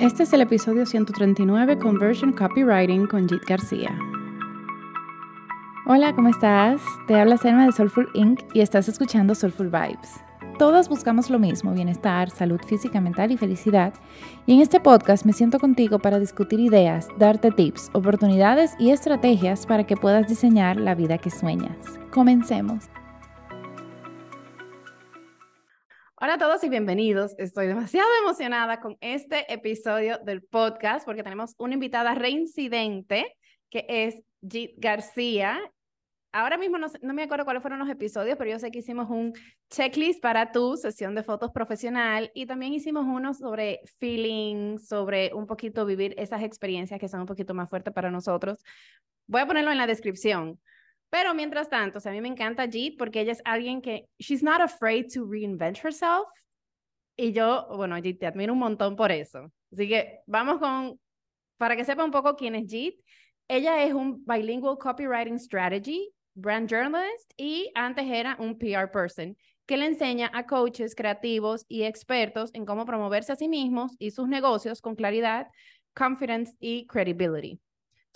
Este es el episodio 139 Conversion Copywriting con Jit García. Hola, ¿cómo estás? Te habla Selma de Soulful Inc. y estás escuchando Soulful Vibes. Todos buscamos lo mismo, bienestar, salud física, mental y felicidad. Y en este podcast me siento contigo para discutir ideas, darte tips, oportunidades y estrategias para que puedas diseñar la vida que sueñas. Comencemos. Hola a todos y bienvenidos. Estoy demasiado emocionada con este episodio del podcast porque tenemos una invitada reincidente que es Jit García. Ahora mismo no, no, me acuerdo cuáles fueron los episodios, pero yo sé que hicimos un checklist para tu sesión de fotos profesional y también hicimos uno sobre feeling, sobre un poquito vivir esas experiencias que son un poquito más fuertes para nosotros. Voy a ponerlo en la descripción pero mientras tanto, o sea, a mí me encanta Jeet porque ella es alguien que, she's not afraid to reinvent herself. Y yo, bueno, Jeet, te admiro un montón por eso. Así que vamos con, para que sepa un poco quién es Jeet, ella es un bilingual copywriting strategy, brand journalist y antes era un PR person que le enseña a coaches creativos y expertos en cómo promoverse a sí mismos y sus negocios con claridad, confidence y credibility.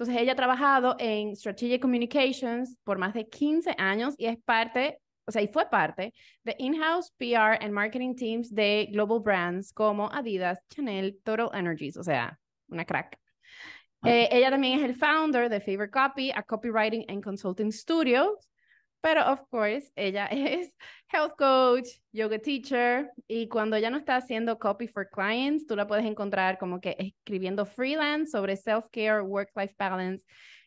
Entonces, ella ha trabajado en Strategic Communications por más de 15 años y es parte, o sea, y fue parte de in-house PR and marketing teams de global brands como Adidas, Chanel, Total Energies, o sea, una crack. Eh, ella también es el founder de Favorite Copy, a copywriting and consulting studio pero, of course, ella es health coach, yoga teacher, y cuando ella no está haciendo copy for clients, tú la puedes encontrar como que escribiendo freelance sobre self-care, work-life balance,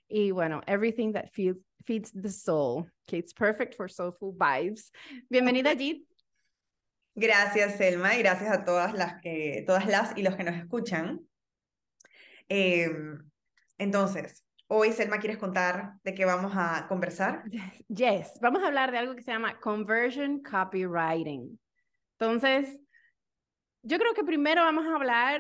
y bueno, everything that feeds, the soul, que it's perfect for soulful vibes. Bienvenida, Jit. Gracias, Selma, y gracias a todas las, que, todas las y los que nos escuchan. Em, entonces, Hoy, Selma, ¿quieres contar de qué vamos a conversar? Yes, vamos a hablar de algo que se llama conversion copywriting. Entonces, yo creo que primero vamos a hablar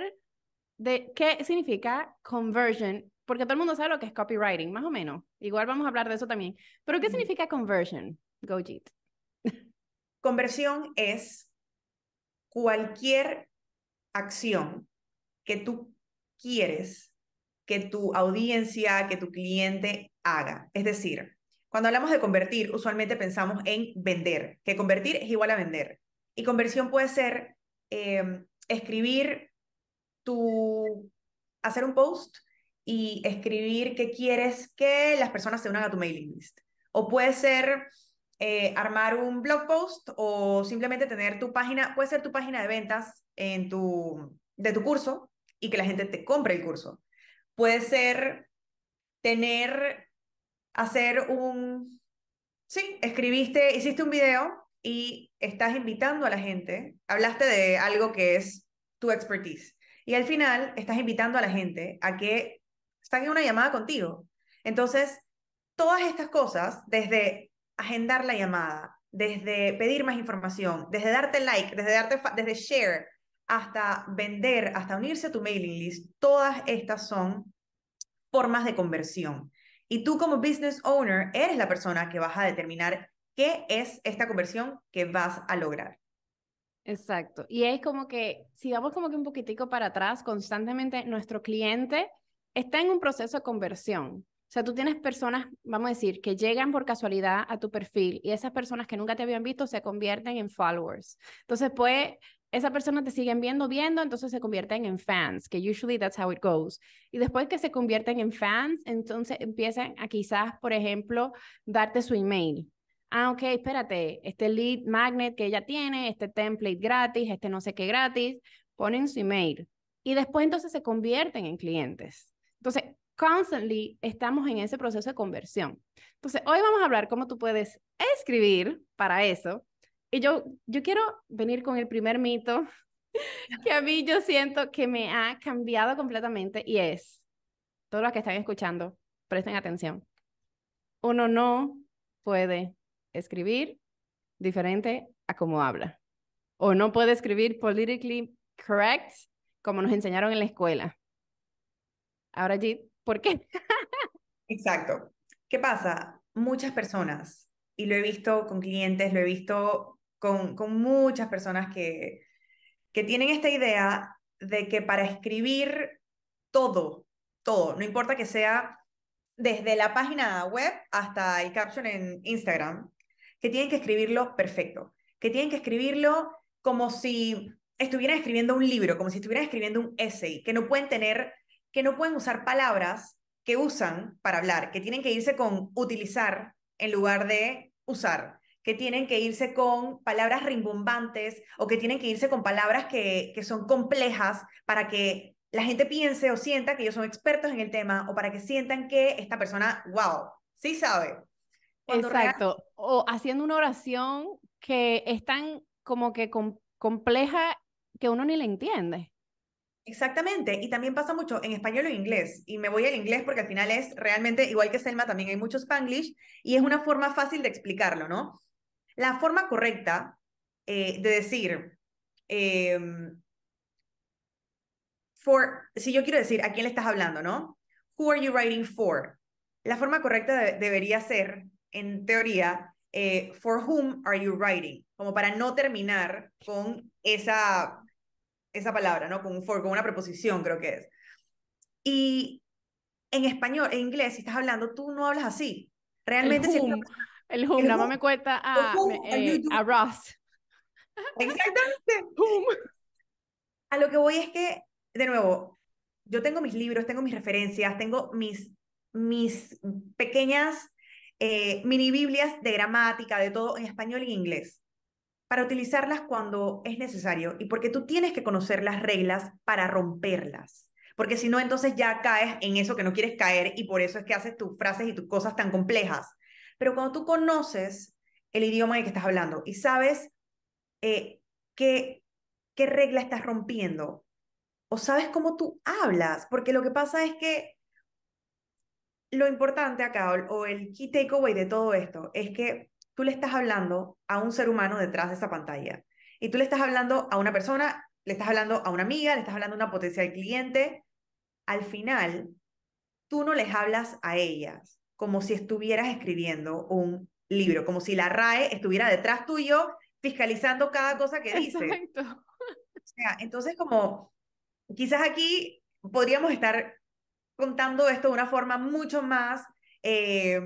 de qué significa conversion, porque todo el mundo sabe lo que es copywriting, más o menos. Igual vamos a hablar de eso también. Pero, ¿qué significa conversion, Gojit? Conversión es cualquier acción que tú quieres que tu audiencia, que tu cliente haga. Es decir, cuando hablamos de convertir, usualmente pensamos en vender, que convertir es igual a vender. Y conversión puede ser em, escribir tu, hacer un post y escribir que quieres que las personas se unan a tu mailing list. O puede ser eh, armar un blog post o simplemente tener tu página, puede ser tu página de ventas en tu, de tu curso y que la gente te compre el curso. Puede ser tener, hacer un, sí, escribiste, hiciste un video y estás invitando a la gente, hablaste de algo que es tu expertise y al final estás invitando a la gente a que en una llamada contigo. Entonces, todas estas cosas, desde agendar la llamada, desde pedir más información, desde darte like, desde, darte desde share, hasta vender, hasta unirse a tu mailing list, todas estas son formas de conversión. Y tú como business owner eres la persona que vas a determinar qué es esta conversión que vas a lograr. Exacto. Y es como que, si vamos como que un poquitico para atrás, constantemente nuestro cliente está en un proceso de conversión. O sea, tú tienes personas, vamos a decir, que llegan por casualidad a tu perfil y esas personas que nunca te habían visto se convierten en followers. Entonces, pues, esa persona te siguen viendo, viendo, entonces se convierten en fans, que usually that's how it goes. Y después que se convierten en fans, entonces empiezan a quizás, por ejemplo, darte su email. Ah, ok, espérate, este lead magnet que ella tiene, este template gratis, este no sé qué gratis, ponen su email. Y después entonces se convierten en clientes. Entonces, constantly estamos en ese proceso de conversión. Entonces, hoy vamos a hablar cómo tú puedes escribir para eso yo, quiero venir con el primer mito que a mí yo siento que me ha cambiado completamente y es, todos los que están escuchando, presten atención. Uno no puede escribir diferente a como habla. O no puede escribir politically correct como nos enseñaron en la escuela. Ahora, Jit, ¿por qué? Exacto. ¿Qué pasa? Muchas personas, y lo he visto con clientes, lo he visto con, muchas personas que, tienen esta idea de que para escribir todo, todo, no importa que sea desde la página web hasta el caption en Instagram, que tienen que escribirlo perfecto, que tienen que escribirlo como si estuvieran escribiendo un libro, como si estuvieran escribiendo un essay, que no pueden tener, que no pueden usar palabras que usan para hablar, que tienen que irse con utilizar en lugar de usar, que tienen que irse con palabras rimbombantes o que tienen que irse con palabras que, que son complejas para que la gente piense o sienta que ellos son expertos en el tema o para que sientan que esta persona, wow, sí sabe. Exacto. O haciendo una oración que es tan como que compleja que uno ni la entiende. Exactamente, y también pasa mucho en español o inglés, y me voy al inglés porque al final es realmente, igual que Selma, también hay mucho spanglish, y es una forma fácil de explicarlo, ¿no? La forma correcta eh, de decir, em, for, si yo quiero decir a quién le estás hablando, ¿no? Who are you writing for? La forma correcta debería ser, en teoría, eh, for whom are you writing? Como para no terminar con esa, esa palabra, ¿no? Con for, con una preposición, creo que es. Y en español, en inglés, si estás hablando, tú no hablas así. Realmente, si el Hum, No me cuenta a, eh, Ross. Exactamente. A lo que voy es que, de nuevo, yo tengo mis libros, tengo mis referencias, tengo mis, mis pequeñas eh, mini Biblias de gramática, de todo en español y inglés, para utilizarlas cuando es necesario y porque tú tienes que conocer las reglas para romperlas. Porque si no, entonces ya caes en eso que no quieres caer y por eso es que haces tus frases y tus cosas tan complejas. Pero cuando tú conoces el idioma en el que estás hablando y sabes eh, qué, qué regla estás rompiendo o sabes cómo tú hablas, porque lo que pasa es que lo importante acá o el key takeaway de todo esto es que tú le estás hablando a un ser humano detrás de esa pantalla y tú le estás hablando a una persona, le estás hablando a una amiga, le estás hablando a una potencial cliente. Al final, tú no les hablas a ellas, como si estuvieras escribiendo un libro, como si la RAE estuviera detrás tuyo fiscalizando cada cosa que dices. entonces como quizás aquí podríamos estar contando esto de una forma mucho más eh,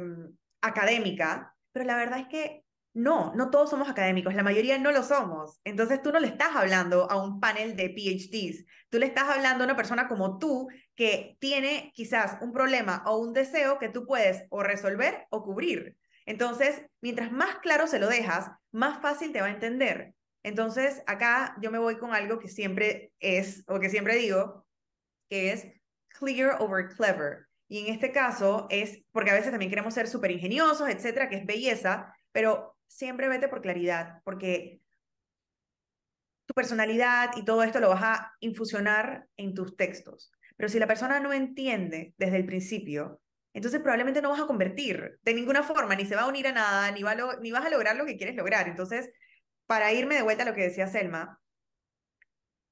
académica, pero la verdad es que no, no todos somos académicos, la mayoría no lo somos. Entonces tú no le estás hablando a un panel de PhDs, tú le estás hablando a una persona como tú que tiene quizás un problema o un deseo que tú puedes o resolver o cubrir. Entonces, mientras más claro se lo dejas, más fácil te va a entender. Entonces, acá yo me voy con algo que siempre es, o que siempre digo, que es clear over clever. Y en este caso es, porque a veces también queremos ser súper ingeniosos, etcétera, que es belleza, pero siempre vete por claridad, porque tu personalidad y todo esto lo vas a infusionar en tus textos. Pero si la persona no entiende desde el principio, entonces probablemente no vas a convertir de ninguna forma, ni se va a unir a nada, ni, va ni vas a lograr lo que quieres lograr. Entonces, para irme de vuelta a lo que decía Selma,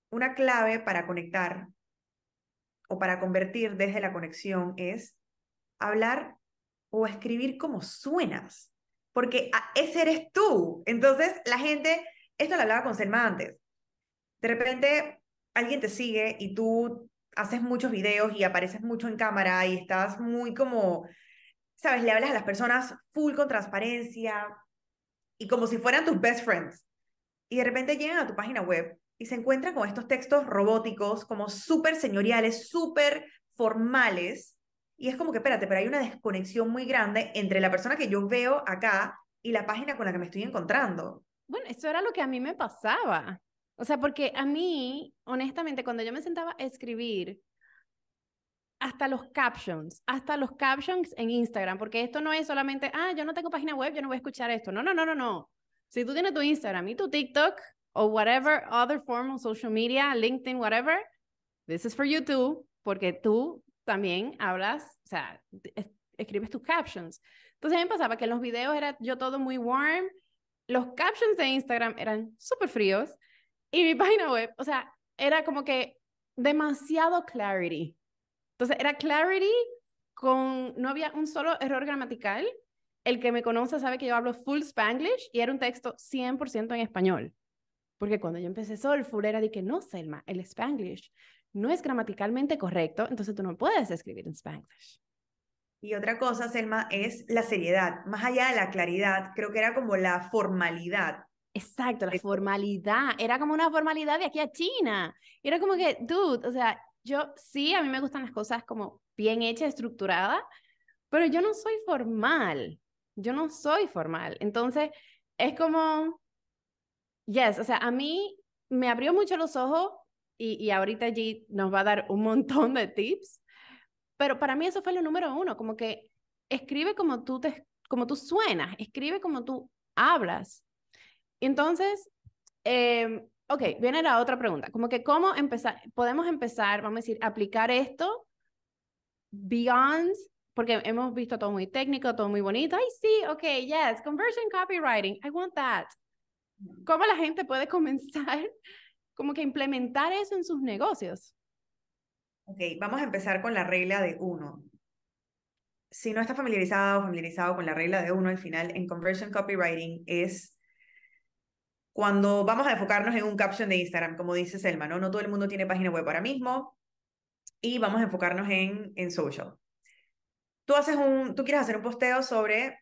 una clave para conectar o para convertir desde la conexión es hablar o escribir como suenas, porque ah, ese eres tú. Entonces, la gente, esto lo hablaba con Selma antes, de repente alguien te sigue y tú haces muchos videos y apareces mucho en cámara y estás muy como, sabes, le hablas a las personas full con transparencia y como si fueran tus best friends. Y de repente llegan a tu página web y se encuentran con estos textos robóticos como súper señoriales, súper formales. Y es como que, espérate, pero hay una desconexión muy grande entre la persona que yo veo acá y la página con la que me estoy encontrando. Bueno, eso era lo que a mí me pasaba. O sea, porque a mí, honestamente, cuando yo me sentaba a escribir, hasta los captions, hasta los captions en Instagram, porque esto no es solamente, ah, yo no tengo página web, yo no voy a escuchar esto. No, no, no, no, no. Si tú tienes tu Instagram y tu TikTok o whatever other form of social media, LinkedIn, whatever, this is for you too, porque tú también hablas, o sea, escribes tus captions. Entonces a mí me pasaba que en los videos era yo todo muy warm, los captions de Instagram eran súper fríos y mi página web, o sea, era como que demasiado clarity. Entonces, era clarity con, no había un solo error gramatical. El que me conoce sabe que yo hablo full Spanglish y era un texto 100% en español. Porque cuando yo empecé full era de que no, Selma, el Spanglish no es gramaticalmente correcto, entonces tú no puedes escribir en Spanglish. Y otra cosa, Selma, es la seriedad. Más allá de la claridad, creo que era como la formalidad Exacto, la eh, formalidad. Era como una formalidad de aquí a China. Era como que, dude, o sea, yo sí, a mí me gustan las cosas como bien hechas, estructuradas, pero yo no soy formal. Yo no soy formal. Entonces, es como, yes, o sea, a mí me abrió mucho los ojos y, ahorita allí nos va a dar un montón de tips, pero para mí eso fue lo número uno, como que escribe como tú, te, como tú suenas, escribe como tú hablas entonces, em, ok, viene la otra pregunta, como que cómo empezar, podemos empezar, vamos a decir, aplicar esto beyond, porque hemos visto todo muy técnico, todo muy bonito, ay sí, ok, yes, conversion copywriting, I want that. ¿Cómo la gente puede comenzar como que implementar eso en sus negocios? Ok, vamos a empezar con la regla de uno. Si no está familiarizado o familiarizado con la regla de uno, al final en conversion copywriting es cuando vamos a enfocarnos en un caption de Instagram, como dice Selma, ¿no? No todo el mundo tiene página web ahora mismo y vamos a enfocarnos en, en social. Tú, haces un, tú quieres hacer un posteo sobre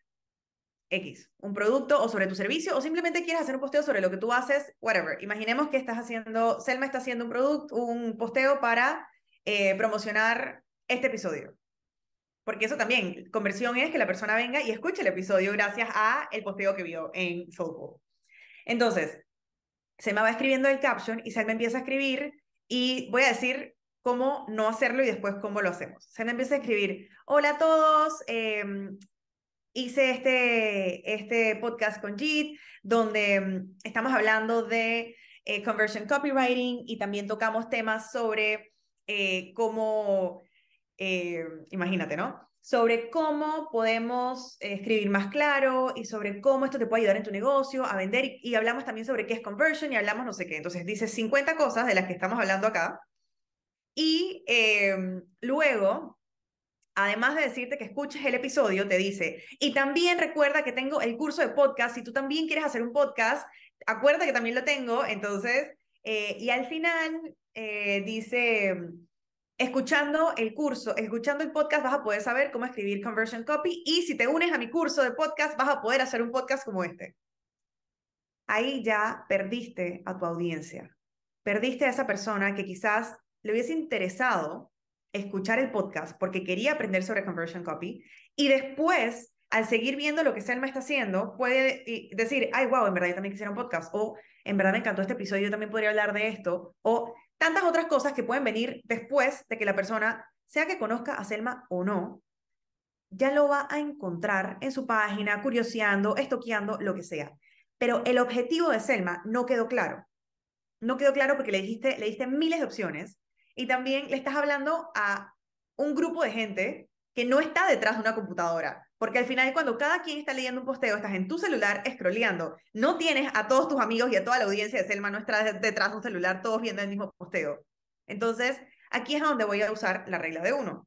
X, un producto o sobre tu servicio, o simplemente quieres hacer un posteo sobre lo que tú haces, whatever. Imaginemos que estás haciendo, Selma está haciendo un, producto, un posteo para eh, promocionar este episodio. Porque eso también, conversión es que la persona venga y escuche el episodio gracias a el posteo que vio en Soulful. Entonces, se me va escribiendo el caption y se me empieza a escribir y voy a decir cómo no hacerlo y después cómo lo hacemos. Se me empieza a escribir, hola a todos, em, hice este, este podcast con JIT, donde mm, estamos hablando de eh, conversion copywriting y también tocamos temas sobre eh, cómo, eh, imagínate, ¿no? sobre cómo podemos eh, escribir más claro y sobre cómo esto te puede ayudar en tu negocio a vender y, hablamos también sobre qué es conversion y hablamos no sé qué. Entonces dice 50 cosas de las que estamos hablando acá y em, luego, además de decirte que escuches el episodio, te dice, y también recuerda que tengo el curso de podcast, si tú también quieres hacer un podcast, acuérdate que también lo tengo, entonces, eh, y al final eh, dice Escuchando el curso, escuchando el podcast, vas a poder saber cómo escribir conversion copy y si te unes a mi curso de podcast, vas a poder hacer un podcast como este. Ahí ya perdiste a tu audiencia, perdiste a esa persona que quizás le hubiese interesado escuchar el podcast porque quería aprender sobre conversion copy y después, al seguir viendo lo que Selma está haciendo, puede eh, decir, ay, wow, en verdad yo también quisiera un podcast o en verdad me encantó este episodio, yo también podría hablar de esto o tantas otras cosas que pueden venir después de que la persona, sea que conozca a Selma o no, ya lo va a encontrar en su página, curioseando, estoqueando, lo que sea. Pero el objetivo de Selma no quedó claro. No quedó claro porque le dijiste, le diste miles de opciones y también le estás hablando a un grupo de gente que no está detrás de una computadora. Porque al final, es cuando cada quien está leyendo un posteo, estás en tu celular scrolleando. No tienes a todos tus amigos y a toda la audiencia de Selma no está detrás de un celular, todos viendo el mismo posteo. Entonces, aquí es donde voy a usar la regla de uno.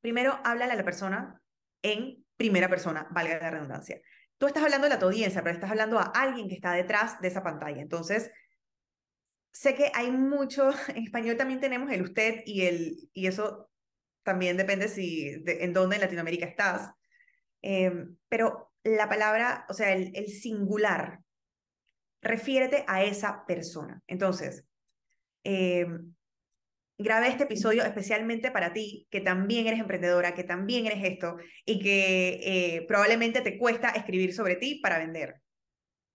Primero, háblale a la persona en primera persona, valga la redundancia. Tú estás hablando de la tu audiencia, pero estás hablando a alguien que está detrás de esa pantalla. Entonces, sé que hay mucho, en español también tenemos el usted y el, y eso también depende si en dónde en Latinoamérica estás. Em, pero la palabra, o sea, el, singular, refiérete a esa persona. Entonces, eh, em, grabé este episodio especialmente para ti, que también eres emprendedora, que también eres esto, y que eh, probablemente te cuesta escribir sobre ti para vender.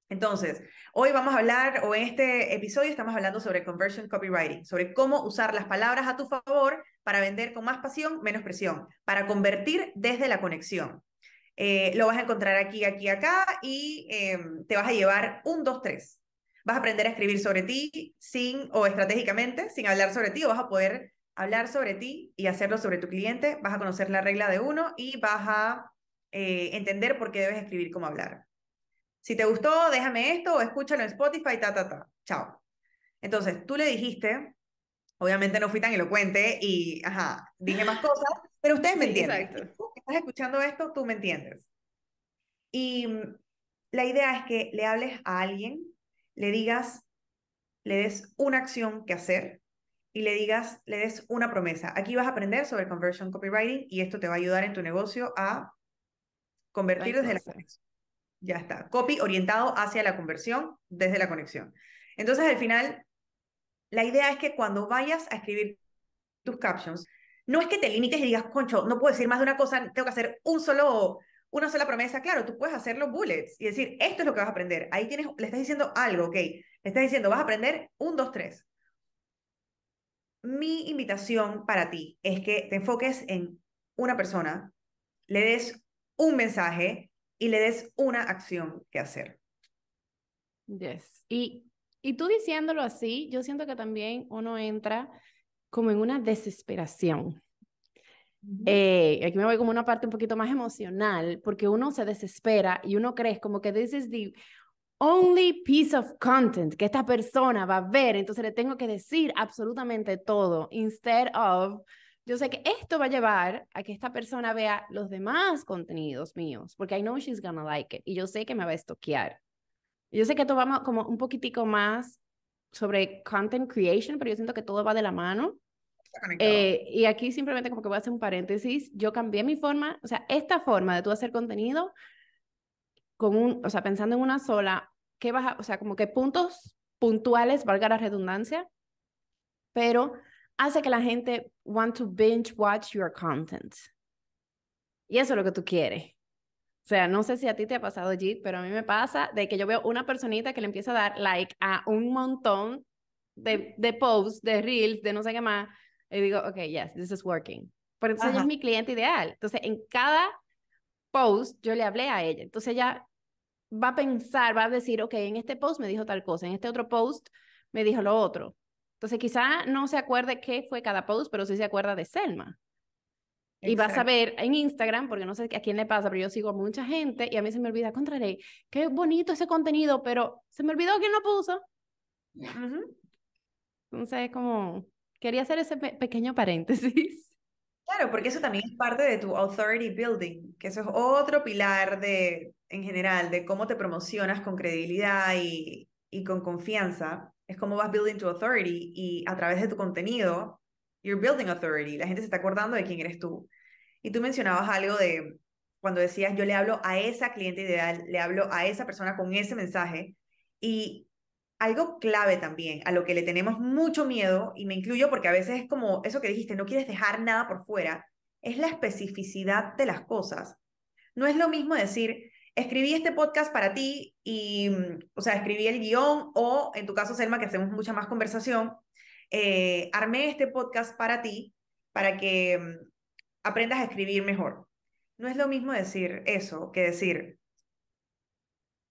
Entonces, Hoy vamos a hablar, o en este episodio estamos hablando sobre conversion copywriting, sobre cómo usar las palabras a tu favor para vender con más pasión, menos presión, para convertir desde la conexión. Eh, lo vas a encontrar aquí, aquí, acá y em, te vas a llevar un, dos, tres. Vas a aprender a escribir sobre ti sin o estratégicamente, sin hablar sobre ti, o vas a poder hablar sobre ti y hacerlo sobre tu cliente. Vas a conocer la regla de uno y vas a eh, entender por qué debes escribir cómo hablar. Si te gustó, déjame esto o escúchalo en Spotify, ta, ta, ta. Chao. Entonces, tú le dijiste, obviamente no fui tan elocuente y, ajá, dije más cosas, pero ustedes me entienden. estás escuchando esto, tú me entiendes. Y mm, la idea es que le hables a alguien, le digas, le des una acción que hacer y le digas, le des una promesa. Aquí vas a aprender sobre conversion copywriting y esto te va a ayudar en tu negocio a convertir desde la conexión. Ya está. Copy orientado hacia la conversión desde la conexión. Entonces, al final, la idea es que cuando vayas a escribir tus captions, no es que te limites y digas, concho, no puedo decir más de una cosa, tengo que hacer un solo, una sola promesa. Claro, tú puedes hacer los bullets y decir, esto es lo que vas a aprender. Ahí tienes, le estás diciendo algo, ok. Le estás diciendo, vas a aprender un, dos, tres. Mi invitación para ti es que te enfoques en una persona, le des un mensaje, y le des una acción que hacer. Y, y tú diciéndolo así, yo siento que también uno entra como en una desesperación. Eh, aquí me voy como una parte un poquito más emocional, porque uno se desespera y uno cree como que this is the only piece of content que esta persona va a ver, entonces le tengo que decir absolutamente todo, instead of yo sé que esto va a llevar a que esta persona vea los demás contenidos míos, porque I know she's gonna like it, y yo sé que me va a estoquear. Yo sé que esto vamos como un poquitico más sobre content creation, pero yo siento que todo va de la mano. Eh, y aquí simplemente como que voy a hacer un paréntesis, yo cambié mi forma, o sea, esta forma de tú hacer contenido, con o sea, pensando en una sola, que vas o sea, como que puntos puntuales, valga la redundancia, pero hace que la gente want to binge watch your content. Y eso es lo que tú quieres. O sea, no sé si a ti te ha pasado, Jit, pero a mí me pasa de que yo veo una personita que le empieza a dar like a un montón de, de posts, de reels, de no sé qué más. Y digo, ok, yes, this is working. Pero entonces ella es mi cliente ideal. Entonces, en cada post yo le hablé a ella. Entonces ella va a pensar, va a decir, ok, en este post me dijo tal cosa, en este otro post me dijo lo otro. Entonces, quizá no se acuerde qué fue cada post, pero sí se acuerda de Selma. Y vas a ver en Instagram, porque no sé a quién le pasa, pero yo sigo mucha gente y a mí se me olvida, contraré, qué bonito ese contenido, pero se me olvidó quién lo puso. no -huh. Entonces, como, quería hacer ese pequeño paréntesis. Claro, porque eso también es parte de tu authority building, que eso es otro pilar de, en general, de cómo te promocionas con credibilidad y, y con confianza, es como vas building to authority y a través de tu contenido, you're building authority. La gente se está acordando de quién eres tú. Y tú mencionabas algo de cuando decías, yo le hablo a esa cliente ideal, le hablo a esa persona con ese mensaje. Y algo clave también, a lo que le tenemos mucho miedo, y me incluyo porque a veces es como eso que dijiste, no quieres dejar nada por fuera, es la especificidad de las cosas. No es lo mismo decir, escribí este podcast para ti y, o sea, escribí el guión o, en tu caso, Selma, que hacemos mucha más conversación, eh, armé este podcast para ti, para que mm, aprendas a escribir mejor. No es lo mismo decir eso que decir,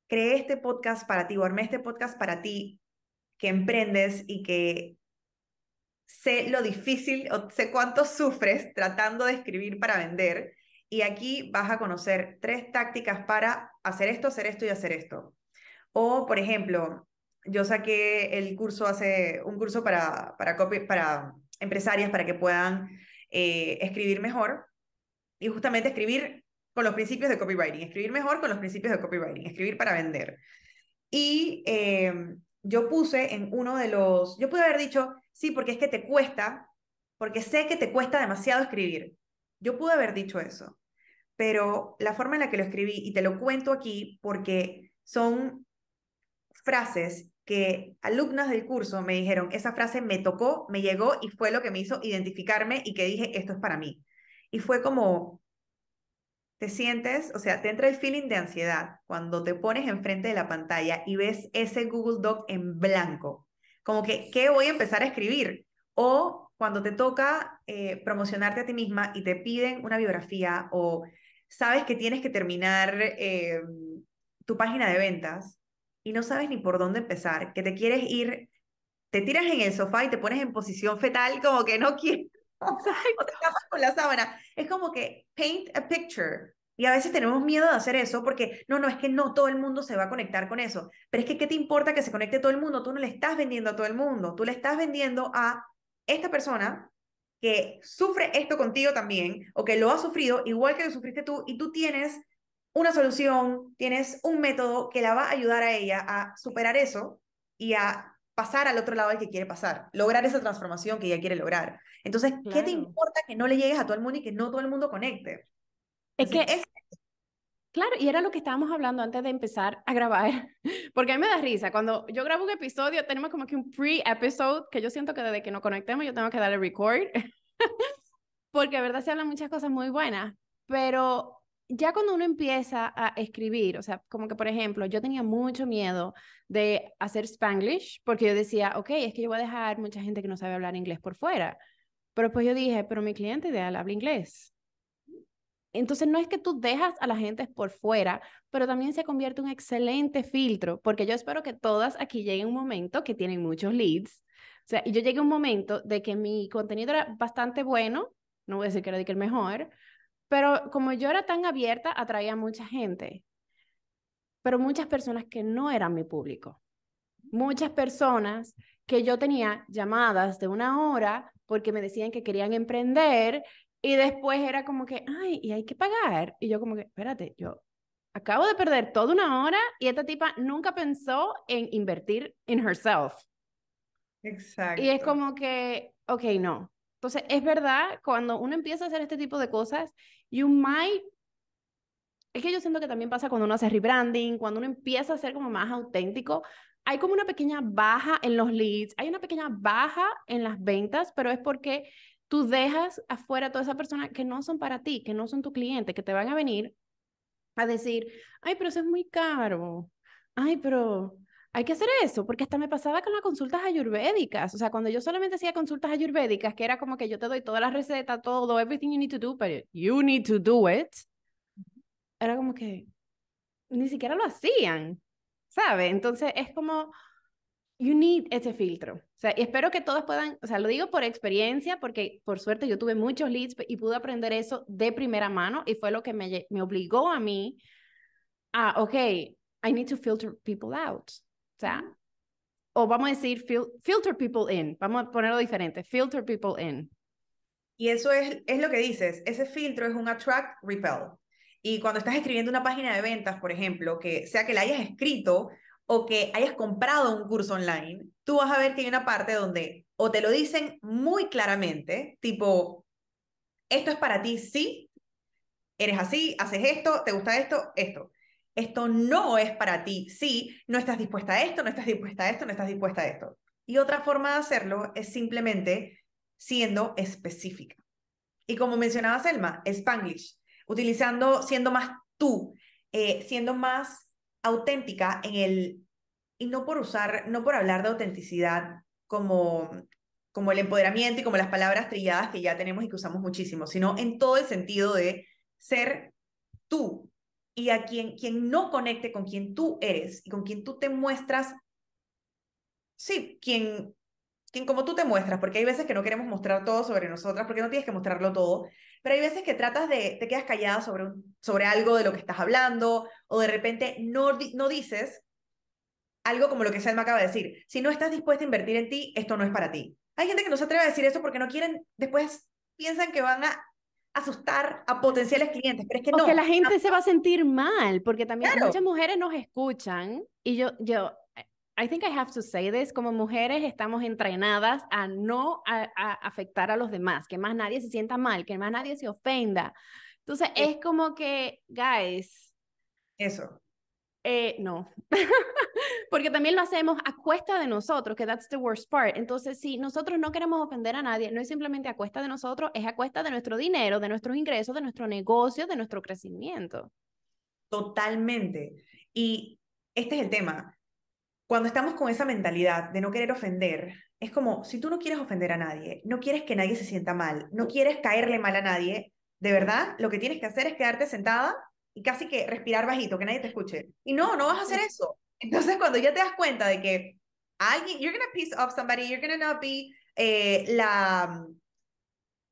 creé este podcast para ti o armé este podcast para ti que emprendes y que sé lo difícil o sé cuánto sufres tratando de escribir para vender y aquí vas a conocer tres tácticas para hacer esto, hacer esto y hacer esto. O, por ejemplo, yo saqué el curso hace un curso para, para, copy, para empresarias para que puedan eh, escribir mejor y justamente escribir con los principios de copywriting, escribir mejor con los principios de copywriting, escribir para vender. Y em, yo puse en uno de los, yo pude haber dicho, sí, porque es que te cuesta, porque sé que te cuesta demasiado escribir. Yo pude haber dicho eso, pero la forma en la que lo escribí, y te lo cuento aquí porque son frases que alumnas del curso me dijeron, esa frase me tocó, me llegó y fue lo que me hizo identificarme y que dije, esto es para mí. Y fue como, te sientes, o sea, te entra el feeling de ansiedad cuando te pones enfrente de la pantalla y ves ese Google Doc en blanco, como que, ¿qué voy a empezar a escribir? O cuando te toca eh, promocionarte a ti misma y te piden una biografía o sabes que tienes que terminar eh, tu página de ventas y no sabes ni por dónde empezar, que te quieres ir, te tiras en el sofá y te pones en posición fetal como que no quieres, o te con la sábana. Es como que paint a picture. Y a veces tenemos miedo de hacer eso porque no, no, es que no todo el mundo se va a conectar con eso. Pero es que, ¿qué te importa que se conecte todo el mundo? Tú no le estás vendiendo a todo el mundo, tú le estás vendiendo a esta persona que sufre esto contigo también o que lo ha sufrido igual que lo sufriste tú y tú tienes una solución, tienes un método que la va a ayudar a ella a superar eso y a pasar al otro lado al que quiere pasar, lograr esa transformación que ella quiere lograr. Entonces, ¿qué te importa que no le llegues a todo el mundo y que no todo el mundo conecte? Es que Claro, y era lo que estábamos hablando antes de empezar a grabar, porque a mí me da risa, cuando yo grabo un episodio tenemos como que un pre-episode, que yo siento que desde que nos conectemos yo tengo que darle record, porque de verdad se hablan muchas cosas muy buenas, pero ya cuando uno empieza a escribir, o sea, como que por ejemplo, yo tenía mucho miedo de hacer spanglish, porque yo decía, ok, es que yo voy a dejar mucha gente que no sabe hablar inglés por fuera, pero pues yo dije, pero mi cliente ideal habla inglés. Entonces no es que tú dejas a la gente por fuera, pero también se convierte en un excelente filtro, porque yo espero que todas aquí lleguen un momento que tienen muchos leads. O sea, yo llegué un momento de que mi contenido era bastante bueno, no voy a decir que era el mejor, pero como yo era tan abierta, atraía mucha gente, pero muchas personas que no eran mi público. Muchas personas que yo tenía llamadas de una hora porque me decían que querían emprender y después era como que, ay, y hay que pagar. Y yo como que, espérate, yo acabo de perder toda una hora y esta tipa nunca pensó en invertir en herself. Exacto. Y es como que, ok, no. Entonces, es verdad, cuando uno empieza a hacer este tipo de cosas, you might... Es que yo siento que también pasa cuando uno hace rebranding, cuando uno empieza a ser como más auténtico, hay como una pequeña baja en los leads, hay una pequeña baja en las ventas, pero es porque tú dejas afuera a todas esas personas que no son para ti, que no son tu cliente, que te van a venir a decir, ay, pero eso es muy caro, ay, pero hay que hacer eso, porque hasta me pasaba con las consultas ayurvédicas, o sea, cuando yo solamente hacía consultas ayurvédicas, que era como que yo te doy toda la receta todo, everything you need to do, but you need to do it, era como que ni siquiera lo hacían, ¿sabe? Entonces es como you need ese filtro. O sea, y espero que todos puedan, o sea, lo digo por experiencia, porque por suerte yo tuve muchos leads y pude aprender eso de primera mano y fue lo que me, obligó a mí a, ok, I need to filter people out. O sea, o vamos a decir filter people in, vamos a ponerlo diferente, filter people in. Y eso es, es lo que dices, ese filtro es un attract, repel. Y cuando estás escribiendo una página de ventas, por ejemplo, que sea que la hayas escrito o que hayas comprado un curso online, tú vas a ver que hay una parte donde o te lo dicen muy claramente, tipo, esto es para ti, sí, eres así, haces esto, te gusta esto, esto. Esto no es para ti, sí, no estás dispuesta a esto, no estás dispuesta a esto, no estás dispuesta a esto. Y otra forma de hacerlo es simplemente siendo específica. Y como mencionaba Selma, Spanglish, utilizando, siendo más tú, eh, siendo más auténtica en el, y no por usar, no por hablar de autenticidad como, como el empoderamiento y como las palabras trilladas que ya tenemos y que usamos muchísimo, sino en todo el sentido de ser tú y a quien, quien no conecte con quien tú eres y con quien tú te muestras, sí, quien, quien como tú te muestras, porque hay veces que no queremos mostrar todo sobre nosotras, porque no tienes que mostrarlo todo, pero hay veces que tratas de, te quedas callada sobre, sobre algo de lo que estás hablando o de repente no, no dices algo como lo que Selma acaba de decir. Si no estás dispuesta a invertir en ti, esto no es para ti. Hay gente que no se atreve a decir eso porque no quieren, después piensan que van a asustar a potenciales clientes, pero es que no. Porque la gente se va a sentir mal, porque también muchas mujeres nos escuchan y yo, yo, I think I have to say this, como mujeres estamos entrenadas a no a, afectar a los demás, que más nadie se sienta mal, que más nadie se ofenda. Entonces es como que, guys, eso. Eh, no, porque también lo hacemos a cuesta de nosotros, que that's the worst part. Entonces, si nosotros no queremos ofender a nadie, no es simplemente a cuesta de nosotros, es a cuesta de nuestro dinero, de nuestros ingresos, de nuestro negocio, de nuestro crecimiento. Totalmente. Y este es el tema. Cuando estamos con esa mentalidad de no querer ofender, es como si tú no quieres ofender a nadie, no quieres que nadie se sienta mal, no quieres caerle mal a nadie, de verdad, lo que tienes que hacer es quedarte sentada y casi que respirar bajito, que nadie te escuche. Y no, no vas a hacer eso. Entonces, cuando ya te das cuenta de que alguien, you're gonna piss off somebody, you're gonna not be eh, la,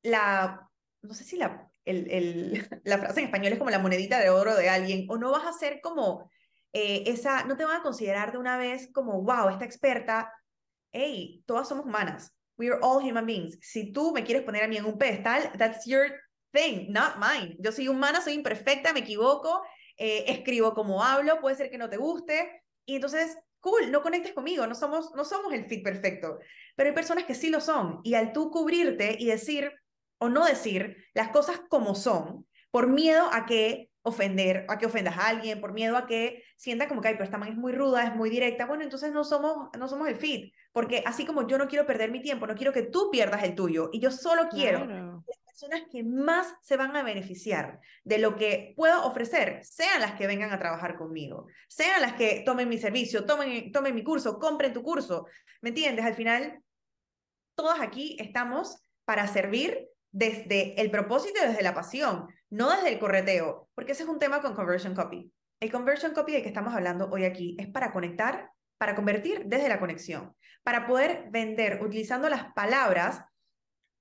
la, no sé si la, el, el, la frase en español es como la monedita de oro de alguien, o no vas a ser como eh, esa, no te van a considerar de una vez como, wow, esta experta, hey, todas somos humanas. We are all human beings. Si tú me quieres poner a mí en un pedestal, that's your not mine. Yo soy humana, soy imperfecta, me equivoco, eh, escribo como hablo, puede ser que no te guste. Y entonces, cool, no conectes conmigo, no somos, no somos el fit perfecto. Pero hay personas que sí lo son. Y al tú cubrirte y decir o no decir las cosas como son, por miedo a que ofender, a que ofendas a alguien, por miedo a que sienta como que, ay, pero esta man es muy ruda, es muy directa, bueno, entonces no somos, no somos el fit, porque así como yo no quiero perder mi tiempo, no quiero que tú pierdas el tuyo, y yo solo quiero las que más se van a beneficiar de lo que puedo ofrecer sean las que vengan a trabajar conmigo, sean las que tomen mi servicio, tomen, tomen mi curso, compren tu curso. ¿Me entiendes? Al final, todas aquí estamos para servir desde el propósito y desde la pasión, no desde el correteo, porque ese es un tema con conversion copy. El conversion copy del que estamos hablando hoy aquí es para conectar, para convertir desde la conexión, para poder vender utilizando las palabras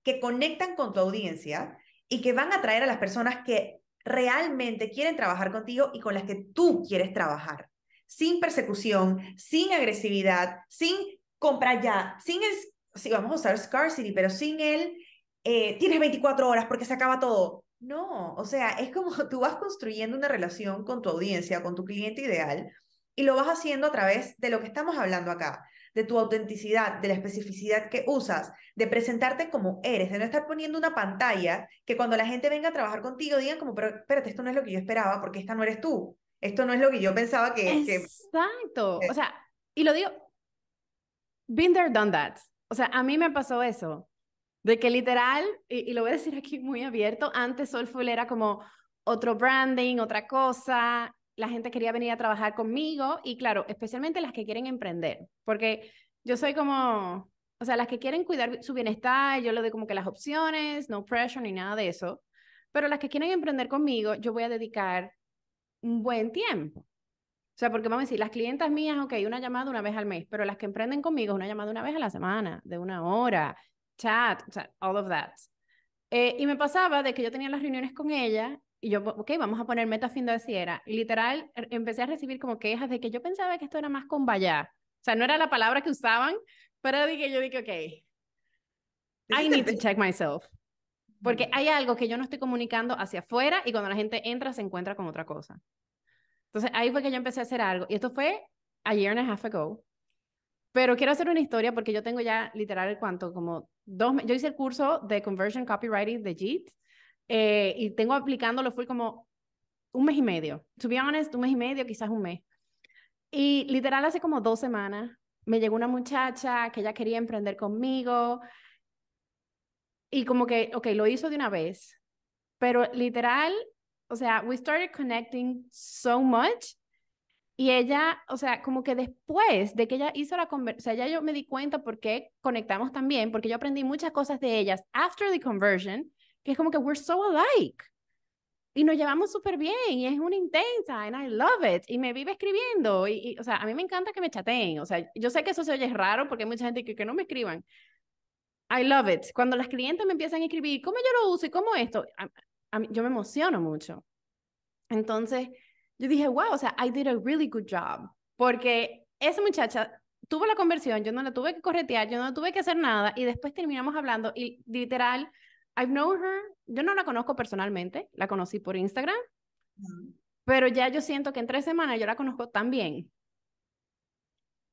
que conectan con tu audiencia y que van a atraer a las personas que realmente quieren trabajar contigo y con las que tú quieres trabajar, sin persecución, sin agresividad, sin compra ya, sin el, si vamos a usar scarcity, pero sin el, eh, tienes 24 horas porque se acaba todo. No, o sea, es como tú vas construyendo una relación con tu audiencia, con tu cliente ideal, y lo vas haciendo a través de lo que estamos hablando acá, de tu autenticidad, de la especificidad que usas, de presentarte como eres, de no estar poniendo una pantalla que cuando la gente venga a trabajar contigo digan como, pero espérate, esto no es lo que yo esperaba porque esta no eres tú. Esto no es lo que yo pensaba que... Exacto. O sea, y lo digo, been there, done that. O sea, a mí me pasó eso, de que literal, y, y lo voy a decir aquí muy abierto, antes Soulful era como otro branding, otra cosa, la gente quería venir a trabajar conmigo y claro, especialmente las que quieren emprender, porque yo soy como, o sea, las que quieren cuidar su bienestar, yo le doy como que las opciones, no pressure ni nada de eso, pero las que quieren emprender conmigo, yo voy a dedicar un buen tiempo. O sea, porque vamos a decir, las clientas mías, ok, una llamada una vez al mes, pero las que emprenden conmigo es una llamada una vez a la semana, de una hora, chat, o sea, all of that. Eh, y me pasaba de que yo tenía las reuniones con ella y yo, ok, vamos a poner meta fin de Sierra. Y literal, er, empecé a recibir como quejas de que yo pensaba que esto era más con vaya. O sea, no era la palabra que usaban, pero dije, yo dije, ok, I need to check myself. Porque hay algo que yo no estoy comunicando hacia afuera y cuando la gente entra se encuentra con otra cosa. Entonces ahí fue que yo empecé a hacer algo. Y esto fue a year and a half ago. Pero quiero hacer una historia porque yo tengo ya literal cuánto, como dos, yo hice el curso de Conversion Copywriting de JIT eh, y tengo aplicándolo, fue como un mes y medio. To be honest, un mes y medio, quizás un mes. Y literal hace como dos semanas me llegó una muchacha que ella quería emprender conmigo y como que, ok, lo hizo de una vez, pero literal, o sea, we started connecting so much y ella, o sea, como que después de que ella hizo la conversión, o ya yo me di cuenta por qué conectamos también, porque yo aprendí muchas cosas de ellas after the conversion que es como que we're so alike. Y nos llevamos súper bien, y es una intensa, and I love it, y me vive escribiendo, y, o sea, a mí me encanta que me chateen, o sea, yo sé que eso se oye raro porque hay mucha gente que, no me escriban. I love it. Cuando las clientes me empiezan a escribir, ¿cómo yo lo uso y cómo esto? yo me emociono mucho. Entonces, yo dije, wow, o sea, I did a really good job, porque esa muchacha tuvo la conversión, yo no la tuve que corretear, yo no tuve que hacer nada, y después terminamos hablando, y literal, I've known her, yo no la conozco personalmente, la conocí por Instagram, pero ya yo siento que en tres semanas yo la conozco tan bien.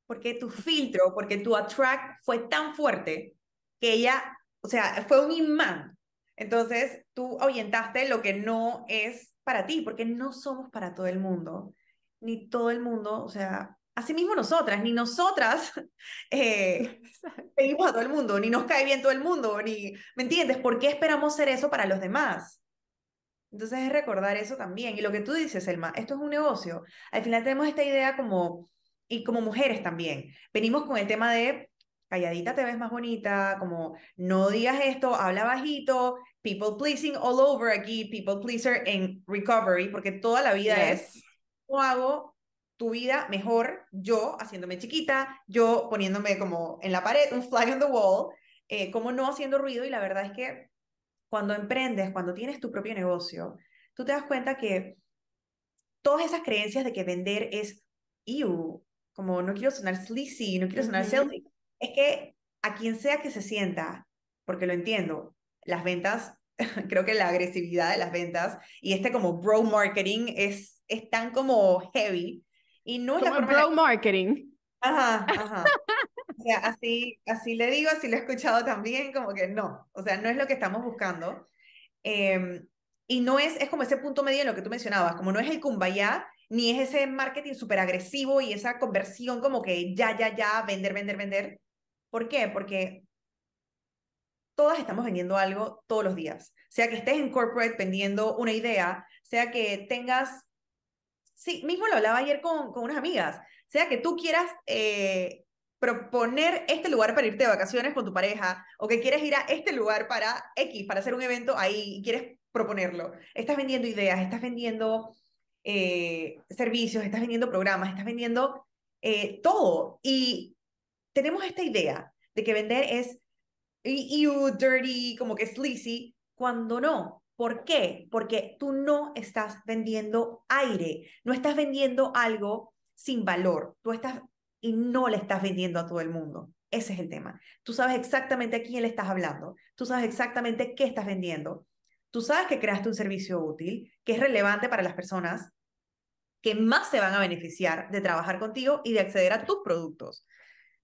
Porque tu filtro, porque tu attract fue tan fuerte que ella, o sea, fue un imán. Entonces tú ahuyentaste lo que no es para ti, porque no somos para todo el mundo, ni todo el mundo, o sea, Asimismo nosotras, ni nosotras eh, a todo el mundo, ni nos cae bien todo el mundo, ni, ¿me entiendes? ¿Por qué esperamos ser eso para los demás? Entonces es recordar eso también. Y lo que tú dices, Elma, esto es un negocio. Al final tenemos esta idea como, y como mujeres también, venimos con el tema de calladita te ves más bonita, como no digas esto, habla bajito, people pleasing all over aquí, people pleaser en recovery, porque toda la vida es, ¿cómo hago tu vida mejor yo haciéndome chiquita, yo poniéndome como en la pared, un flag on the wall, eh, como no haciendo ruido. Y la verdad es que cuando emprendes, cuando tienes tu propio negocio, tú te das cuenta que todas esas creencias de que vender es, you como no quiero sonar sleazy, no quiero sonar es que a quien sea que se sienta, porque lo entiendo, las ventas, creo que la agresividad de las ventas y este como bro marketing es, es tan como heavy y no es la forma. Bro marketing. Ajá, ajá. O sea, así, así le digo, así lo he escuchado también, como que no, o sea, no es lo que estamos buscando. Em, y no es, es como ese punto medio en lo que tú mencionabas, como no es el kumbaya ni es ese marketing súper agresivo y esa conversión como que ya, ya, ya, vender, vender, vender. ¿Por qué? Porque todas estamos vendiendo algo todos los días. Sea que estés en corporate vendiendo una idea, sea que tengas sí, mismo lo hablaba ayer con, con unas amigas, sea que tú quieras eh, proponer este lugar para irte de vacaciones con tu pareja o que quieres ir a este lugar para X, para hacer un evento ahí quieres proponerlo. Estás vendiendo ideas, estás vendiendo eh, servicios, estás vendiendo programas, estás vendiendo eh, todo. Y tenemos esta idea de que vender es you dirty, como que sleazy, cuando no. ¿Por qué? Porque tú no estás vendiendo aire, no estás vendiendo algo sin valor, tú estás y no le estás vendiendo a todo el mundo. Ese es el tema. Tú sabes exactamente a quién le estás hablando, tú sabes exactamente qué estás vendiendo, tú sabes que creaste un servicio útil, que es relevante para las personas que más se van a beneficiar de trabajar contigo y de acceder a tus productos.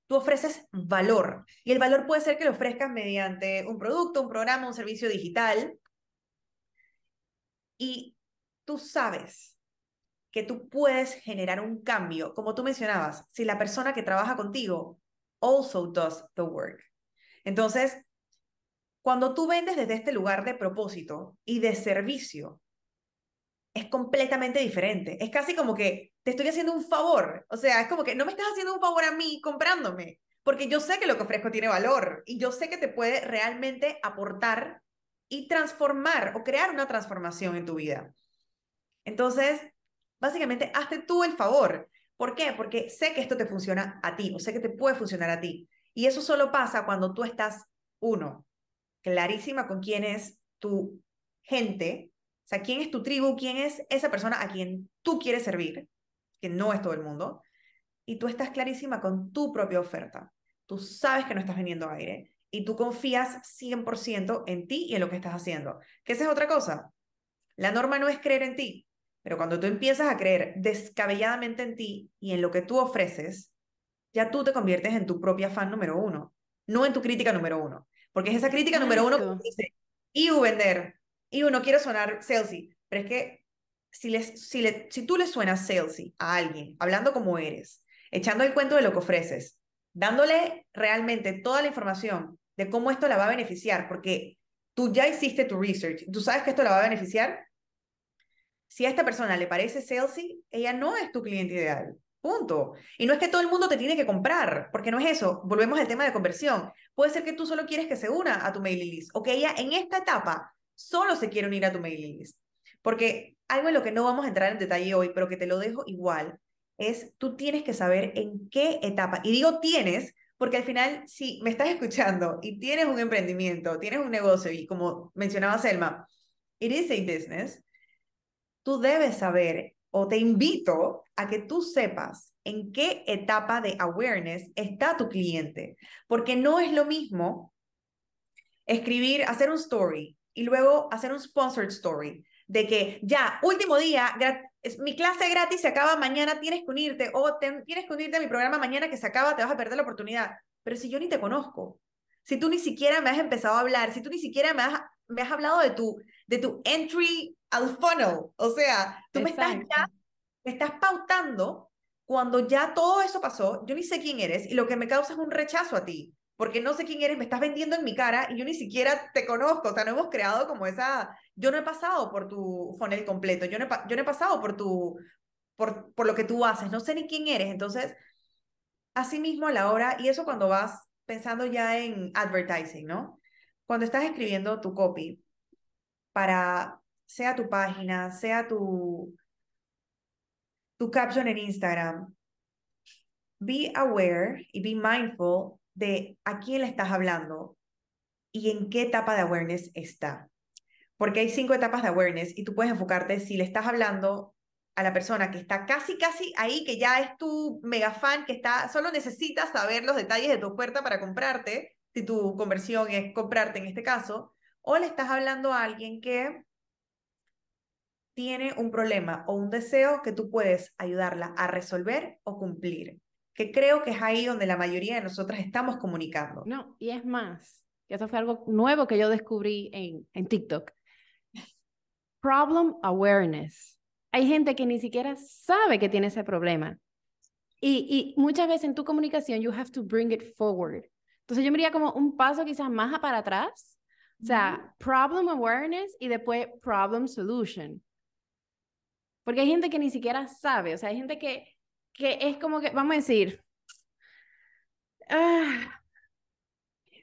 Tú ofreces valor y el valor puede ser que lo ofrezcas mediante un producto, un programa, un servicio digital, y tú sabes que tú puedes generar un cambio, como tú mencionabas, si la persona que trabaja contigo also does the work. Entonces, cuando tú vendes desde este lugar de propósito y de servicio, es completamente diferente. Es casi como que te estoy haciendo un favor. O sea, es como que no me estás haciendo un favor a mí comprándome, porque yo sé que lo que ofrezco tiene valor y yo sé que te puede realmente aportar y transformar o crear una transformación en tu vida. Entonces, básicamente, hazte tú el favor. ¿Por qué? Porque sé que esto te funciona a ti o sé que te puede funcionar a ti. Y eso solo pasa cuando tú estás, uno, clarísima con quién es tu gente, o sea, quién es tu tribu, quién es esa persona a quien tú quieres servir, que no es todo el mundo, y tú estás clarísima con tu propia oferta. Tú sabes que no estás vendiendo aire, y tú confías 100% en ti y en lo que estás haciendo. Que esa es otra cosa. La norma no es creer en ti, pero cuando tú empiezas a creer descabelladamente en ti y en lo que tú ofreces, ya tú te conviertes en tu propia fan número uno, no en tu crítica número uno. Porque es esa crítica número uno que dice, y vender, y no quiere sonar salesy, pero es que si, les, si, si tú le suenas salesy a alguien, hablando como eres, echando el cuento de lo que ofreces, dándole realmente toda la información de cómo esto la va a beneficiar, porque tú ya hiciste tu research, tú sabes que esto la va a beneficiar. Si a esta persona le parece salesy, ella no es tu cliente ideal. Punto. Y no es que todo el mundo te tiene que comprar, porque no es eso. Volvemos al tema de conversión. Puede ser que tú solo quieres que se una a tu mailing list o que ella en esta etapa solo se quiere unir a tu mailing list. Porque algo en lo que no vamos a entrar en detalle hoy, pero que te lo dejo igual, es tú tienes que saber en qué etapa, y digo tienes, porque al final, si me estás escuchando y tienes un emprendimiento, tienes un negocio, y como mencionaba Selma, it is a business, tú debes saber o te invito a que tú sepas en qué etapa de awareness está tu cliente, porque no es lo mismo escribir, hacer un story y luego hacer un sponsored story de que ya, último día, es, mi clase gratis se acaba mañana, tienes que unirte, o tienes que unirte a mi programa mañana que se acaba, te vas a perder la oportunidad. Pero si yo ni te conozco, si tú ni siquiera me has empezado a hablar, si tú ni siquiera me has, me has hablado de tu, de tu entry al funnel, o sea, tú me estás me estás pautando cuando ya todo eso pasó, yo ni sé quién eres y lo que me causa es un rechazo a ti, porque no sé quién eres, me estás vendiendo en mi cara y yo ni siquiera te conozco, o sea, no hemos creado como esa, yo no he pasado por tu funnel completo, yo no he, yo no he pasado por, tu, por, por lo que tú haces, no sé ni quién eres. Entonces, así mismo a la hora, y eso cuando vas pensando ya en advertising, ¿no? Cuando estás escribiendo tu copy para sea tu página, sea tu, tu caption en Instagram, be aware y be mindful de a quién le estás hablando y en qué etapa de awareness está porque hay cinco etapas de awareness y tú puedes enfocarte si le estás hablando a la persona que está casi, casi ahí, que ya es tu mega fan, que está, solo necesitas saber los detalles de tu oferta para comprarte, si tu conversión es comprarte en este caso, o le estás hablando a alguien que tiene un problema o un deseo que tú puedes ayudarla a resolver o cumplir, que creo que es ahí donde la mayoría de nosotras estamos comunicando. No, y es más, y eso fue algo nuevo que yo descubrí en, en TikTok problem awareness. Hay gente que ni siquiera sabe que tiene ese problema. Y, muchas veces en tu comunicación, you have to bring it forward. Entonces yo me como un paso quizás más para atrás. O sea, problem awareness y después problem solution. Porque hay gente que ni siquiera sabe. O sea, hay gente que, que es como que, vamos a decir, ah,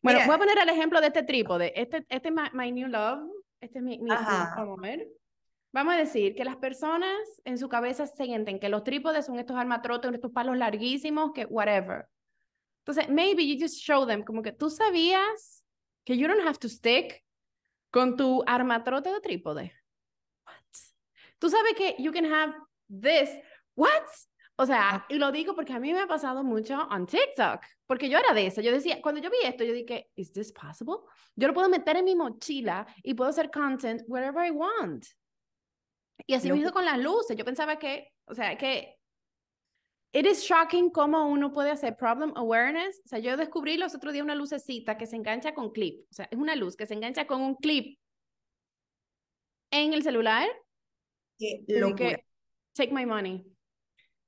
Bueno, voy a poner el ejemplo de este trípode. Este, este my, my, New Love vamos este a Vamos a decir que las personas en su cabeza sienten que los trípodes son estos armatrotes, estos palos larguísimos, que whatever. Entonces, maybe you just show them, como que tú sabías que you don't have to stick con tu armatrote de trípode. What? Tú sabes que you can have this. What? O sea, ah. y lo digo porque a mí me ha pasado mucho en TikTok, porque yo era de eso. Yo decía, cuando yo vi esto, yo dije, ¿is this possible? Yo lo puedo meter en mi mochila y puedo hacer content wherever I want. Y así mismo con las luces. Yo pensaba que, o sea, que it is shocking cómo uno puede hacer problem awareness. O sea, yo descubrí los otros días una lucecita que se engancha con clip. O sea, es una luz que se engancha con un clip en el celular. que lo Que, Take my money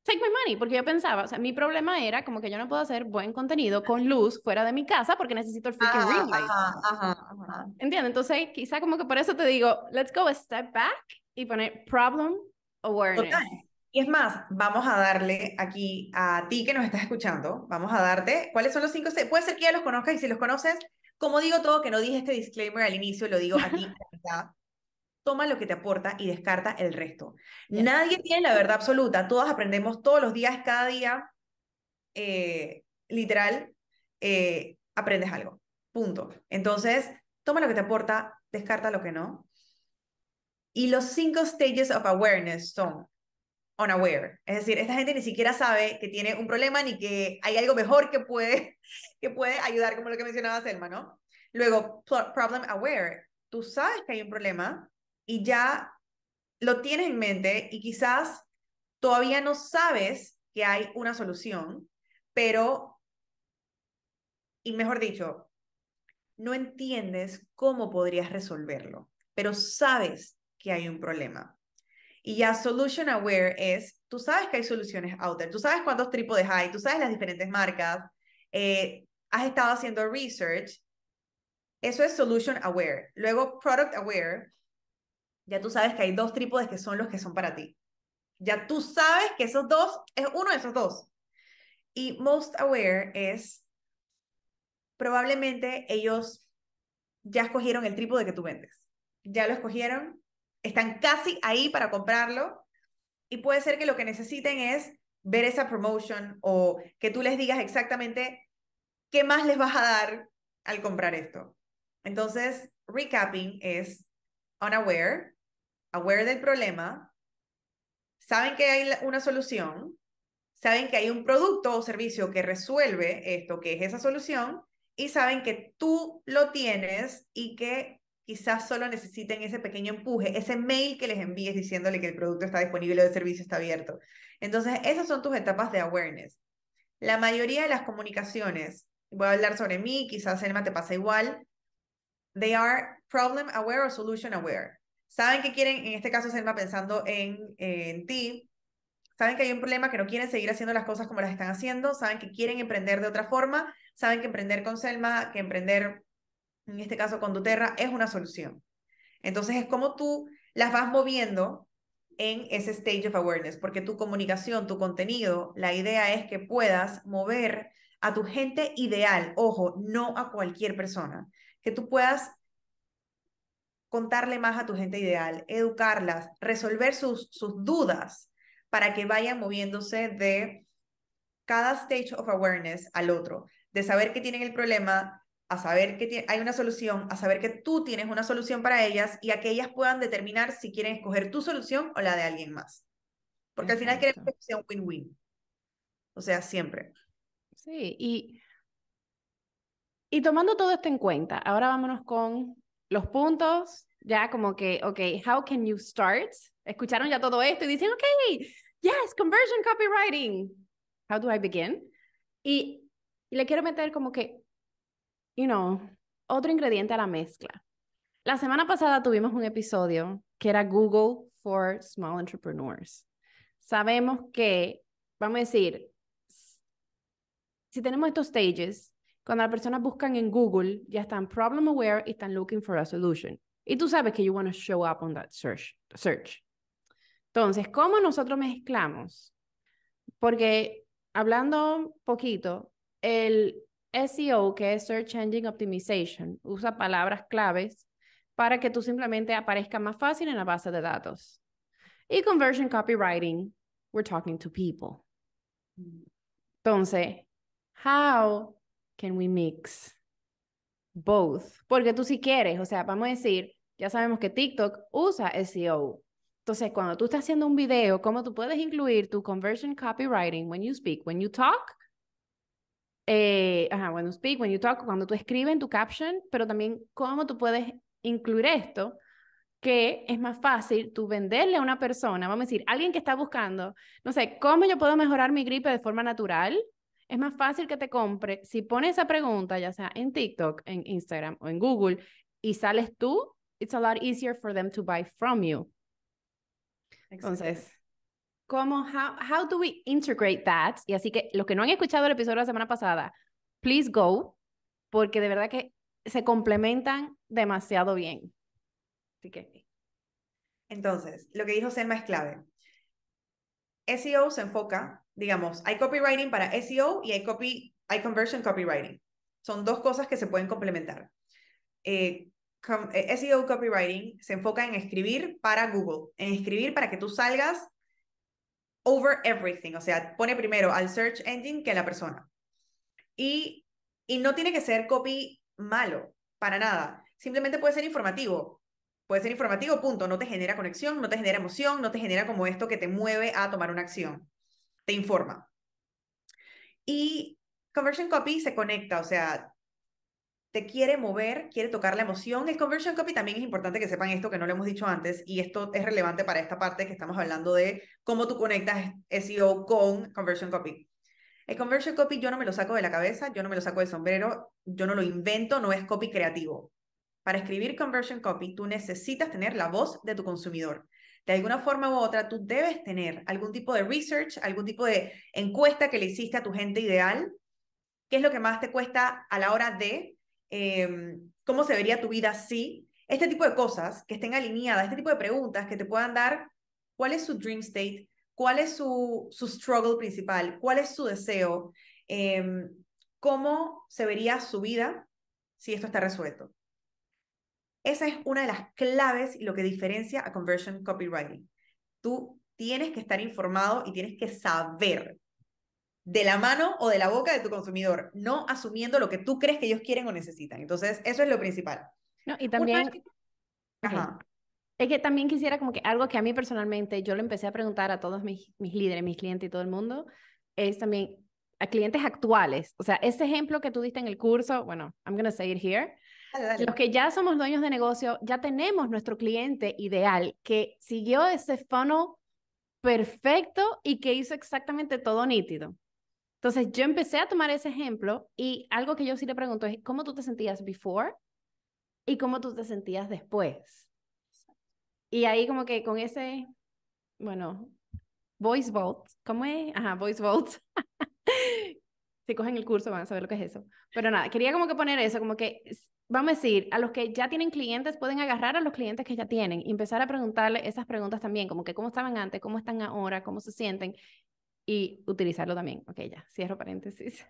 take my money, porque yo pensaba, o sea, mi problema era como que yo no puedo hacer buen contenido con luz fuera de mi casa porque necesito el ah, freaking ring light. ¿Entiendes? Entonces, quizá como que por eso te digo, let's go a step back y poner problem awareness. Total. Y es más, vamos a darle aquí a ti que nos estás escuchando, vamos a darte cuáles son los cinco, puede ser que ya los conozcas y si los conoces, como digo todo, que no dije este disclaimer al inicio, lo digo aquí, toma lo que te aporta y descarta el resto. Nadie tiene la verdad absoluta, todas aprendemos todos los días, cada día, eh, literal, eh, aprendes algo, punto. Entonces, toma lo que te aporta, descarta lo que no. Y los cinco stages of awareness son unaware, es decir, esta gente ni siquiera sabe que tiene un problema ni que hay algo mejor que puede, que puede ayudar, como lo que mencionaba Selma, ¿no? Luego, problem aware, tú sabes que hay un problema, y ya lo tienes en mente y quizás todavía no sabes que hay una solución, pero, y mejor dicho, no entiendes cómo podrías resolverlo, pero sabes que hay un problema. Y ya solution aware es, tú sabes que hay soluciones out there, tú sabes cuántos trípodes hay, tú sabes las diferentes marcas, eh, has estado haciendo research, eso es solution aware. Luego product aware ya tú sabes que hay dos trípodes que son los que son para ti. Ya tú sabes que esos dos es uno de esos dos. Y most aware es probablemente ellos ya escogieron el trípode que tú vendes. Ya lo escogieron, están casi ahí para comprarlo y puede ser que lo que necesiten es ver esa promotion o que tú les digas exactamente qué más les vas a dar al comprar esto. Entonces, recapping es unaware, aware del problema, saben que hay una solución, saben que hay un producto o servicio que resuelve esto, que es esa solución, y saben que tú lo tienes y que quizás solo necesiten ese pequeño empuje, ese mail que les envíes diciéndole que el producto está disponible o el servicio está abierto. Entonces, esas son tus etapas de awareness. La mayoría de las comunicaciones, voy a hablar sobre mí, quizás Selma te pasa igual, they are problem aware o solution aware saben que quieren, en este caso Selma, pensando en, en ti, saben que hay un problema, que no quieren seguir haciendo las cosas como las están haciendo, saben que quieren emprender de otra forma, saben que emprender con Selma, que emprender, en este caso con Duterra, es una solución. Entonces es como tú las vas moviendo en ese stage of awareness, porque tu comunicación, tu contenido, la idea es que puedas mover a tu gente ideal, ojo, no a cualquier persona, que tú puedas contarle más a tu gente ideal, educarlas, resolver sus, sus dudas para que vayan moviéndose de cada stage of awareness al otro, de saber que tienen el problema, a saber que hay una solución, a saber que tú tienes una solución para ellas y a que ellas puedan determinar si quieren escoger tu solución o la de alguien más. Porque al final queremos que sea un win-win. O sea, siempre. Sí, y, y tomando todo esto en cuenta, ahora vámonos con los puntos ya como que, ok, how can you start? Escucharon ya todo esto y dicen, ok, yes, conversion copywriting. How do I begin? Y, y le quiero meter como que, you know, otro ingrediente a la mezcla. La semana pasada tuvimos un episodio que era Google for Small Entrepreneurs. Sabemos que, vamos a decir, si tenemos estos stages, cuando las personas buscan en Google, ya están problem aware y están looking for a solution. Y tú sabes que you want to show up on that search, search. Entonces, ¿cómo nosotros mezclamos? Porque hablando poquito, el SEO, que es Search Engine Optimization, usa palabras claves para que tú simplemente aparezca más fácil en la base de datos. Y conversion copywriting, we're talking to people. Entonces, how can we mix both? Porque tú si quieres, o sea, vamos a decir, ya sabemos que TikTok usa SEO. Entonces, cuando tú estás haciendo un video, ¿cómo tú puedes incluir tu conversion copywriting when you speak, when you talk? Eh, ajá, when speak, when you talk, cuando tú escribes en tu caption, pero también cómo tú puedes incluir esto, que es más fácil tú venderle a una persona, vamos a decir, alguien que está buscando, no sé, ¿cómo yo puedo mejorar mi gripe de forma natural? Es más fácil que te compre si pones esa pregunta, ya sea en TikTok, en Instagram o en Google, y sales tú es a lot easier for them to buy from you. Entonces, ¿cómo, how, how do we integrate that? Y así que los que no han escuchado el episodio de la semana pasada, please go, porque de verdad que se complementan demasiado bien. Así que. Entonces, lo que dijo Selma es clave. SEO se enfoca, digamos, hay copywriting para SEO y hay, copy, hay conversion copywriting. Son dos cosas que se pueden complementar. Eh, e, SEO copywriting se enfoca en escribir para Google, en escribir para que tú salgas over everything, o sea, pone primero al search engine que a la persona. Y, no tiene que ser copy malo, para nada. Simplemente puede ser informativo. Puede ser informativo, punto. No te genera conexión, no te genera emoción, no te genera como esto que te mueve a tomar una acción. Te informa. Y conversion copy se conecta, o sea, quiere mover, quiere tocar la emoción. El conversion copy también es importante que sepan esto, que no lo hemos dicho antes, y esto es relevante para esta parte que estamos hablando de cómo tú conectas SEO con conversion copy. El conversion copy yo no me lo saco de la cabeza, yo no me lo saco del sombrero, yo no lo invento, no es copy creativo. Para escribir conversion copy, tú necesitas tener la voz de tu consumidor. De alguna forma u otra, tú debes tener algún tipo de research, algún tipo de encuesta que le hiciste a tu gente ideal. ¿Qué es lo que más te cuesta a la hora de Em, cómo se vería tu vida si, este tipo de cosas que estén alineadas, este tipo de preguntas que te puedan dar cuál es su dream state, cuál es su, struggle principal, cuál es su deseo, em, cómo se vería su vida si esto está resuelto. Esa es una de las claves y lo que diferencia a conversion copywriting. Tú tienes que estar informado y tienes que saber de la mano o de la boca de tu consumidor, no asumiendo lo que tú crees que ellos quieren o necesitan. Entonces, eso es lo principal. No, y también... Ajá. Es que también quisiera como que algo que a mí personalmente yo lo empecé a preguntar a todos mis, mis líderes, mis clientes y todo el mundo, es también a clientes actuales. O sea, ese ejemplo que tú diste en el curso, bueno, I'm going to say it here. Los que ya somos dueños de negocio, ya tenemos nuestro cliente ideal que siguió ese funnel perfecto y que hizo exactamente todo nítido. Entonces yo empecé a tomar ese ejemplo y algo que yo sí le pregunto es, ¿cómo tú te sentías before y cómo tú te sentías después? Y ahí como que con ese, bueno, voice vault, ¿cómo es? Ajá, voice vault. si cogen el curso van a saber lo que es eso. Pero nada, quería como que poner eso, como que, vamos a decir, a los que ya tienen clientes, pueden agarrar a los clientes que ya tienen y empezar a preguntarle esas preguntas también, como que cómo estaban antes, cómo están ahora, cómo se sienten y utilizarlo también. Ok, ya, cierro paréntesis.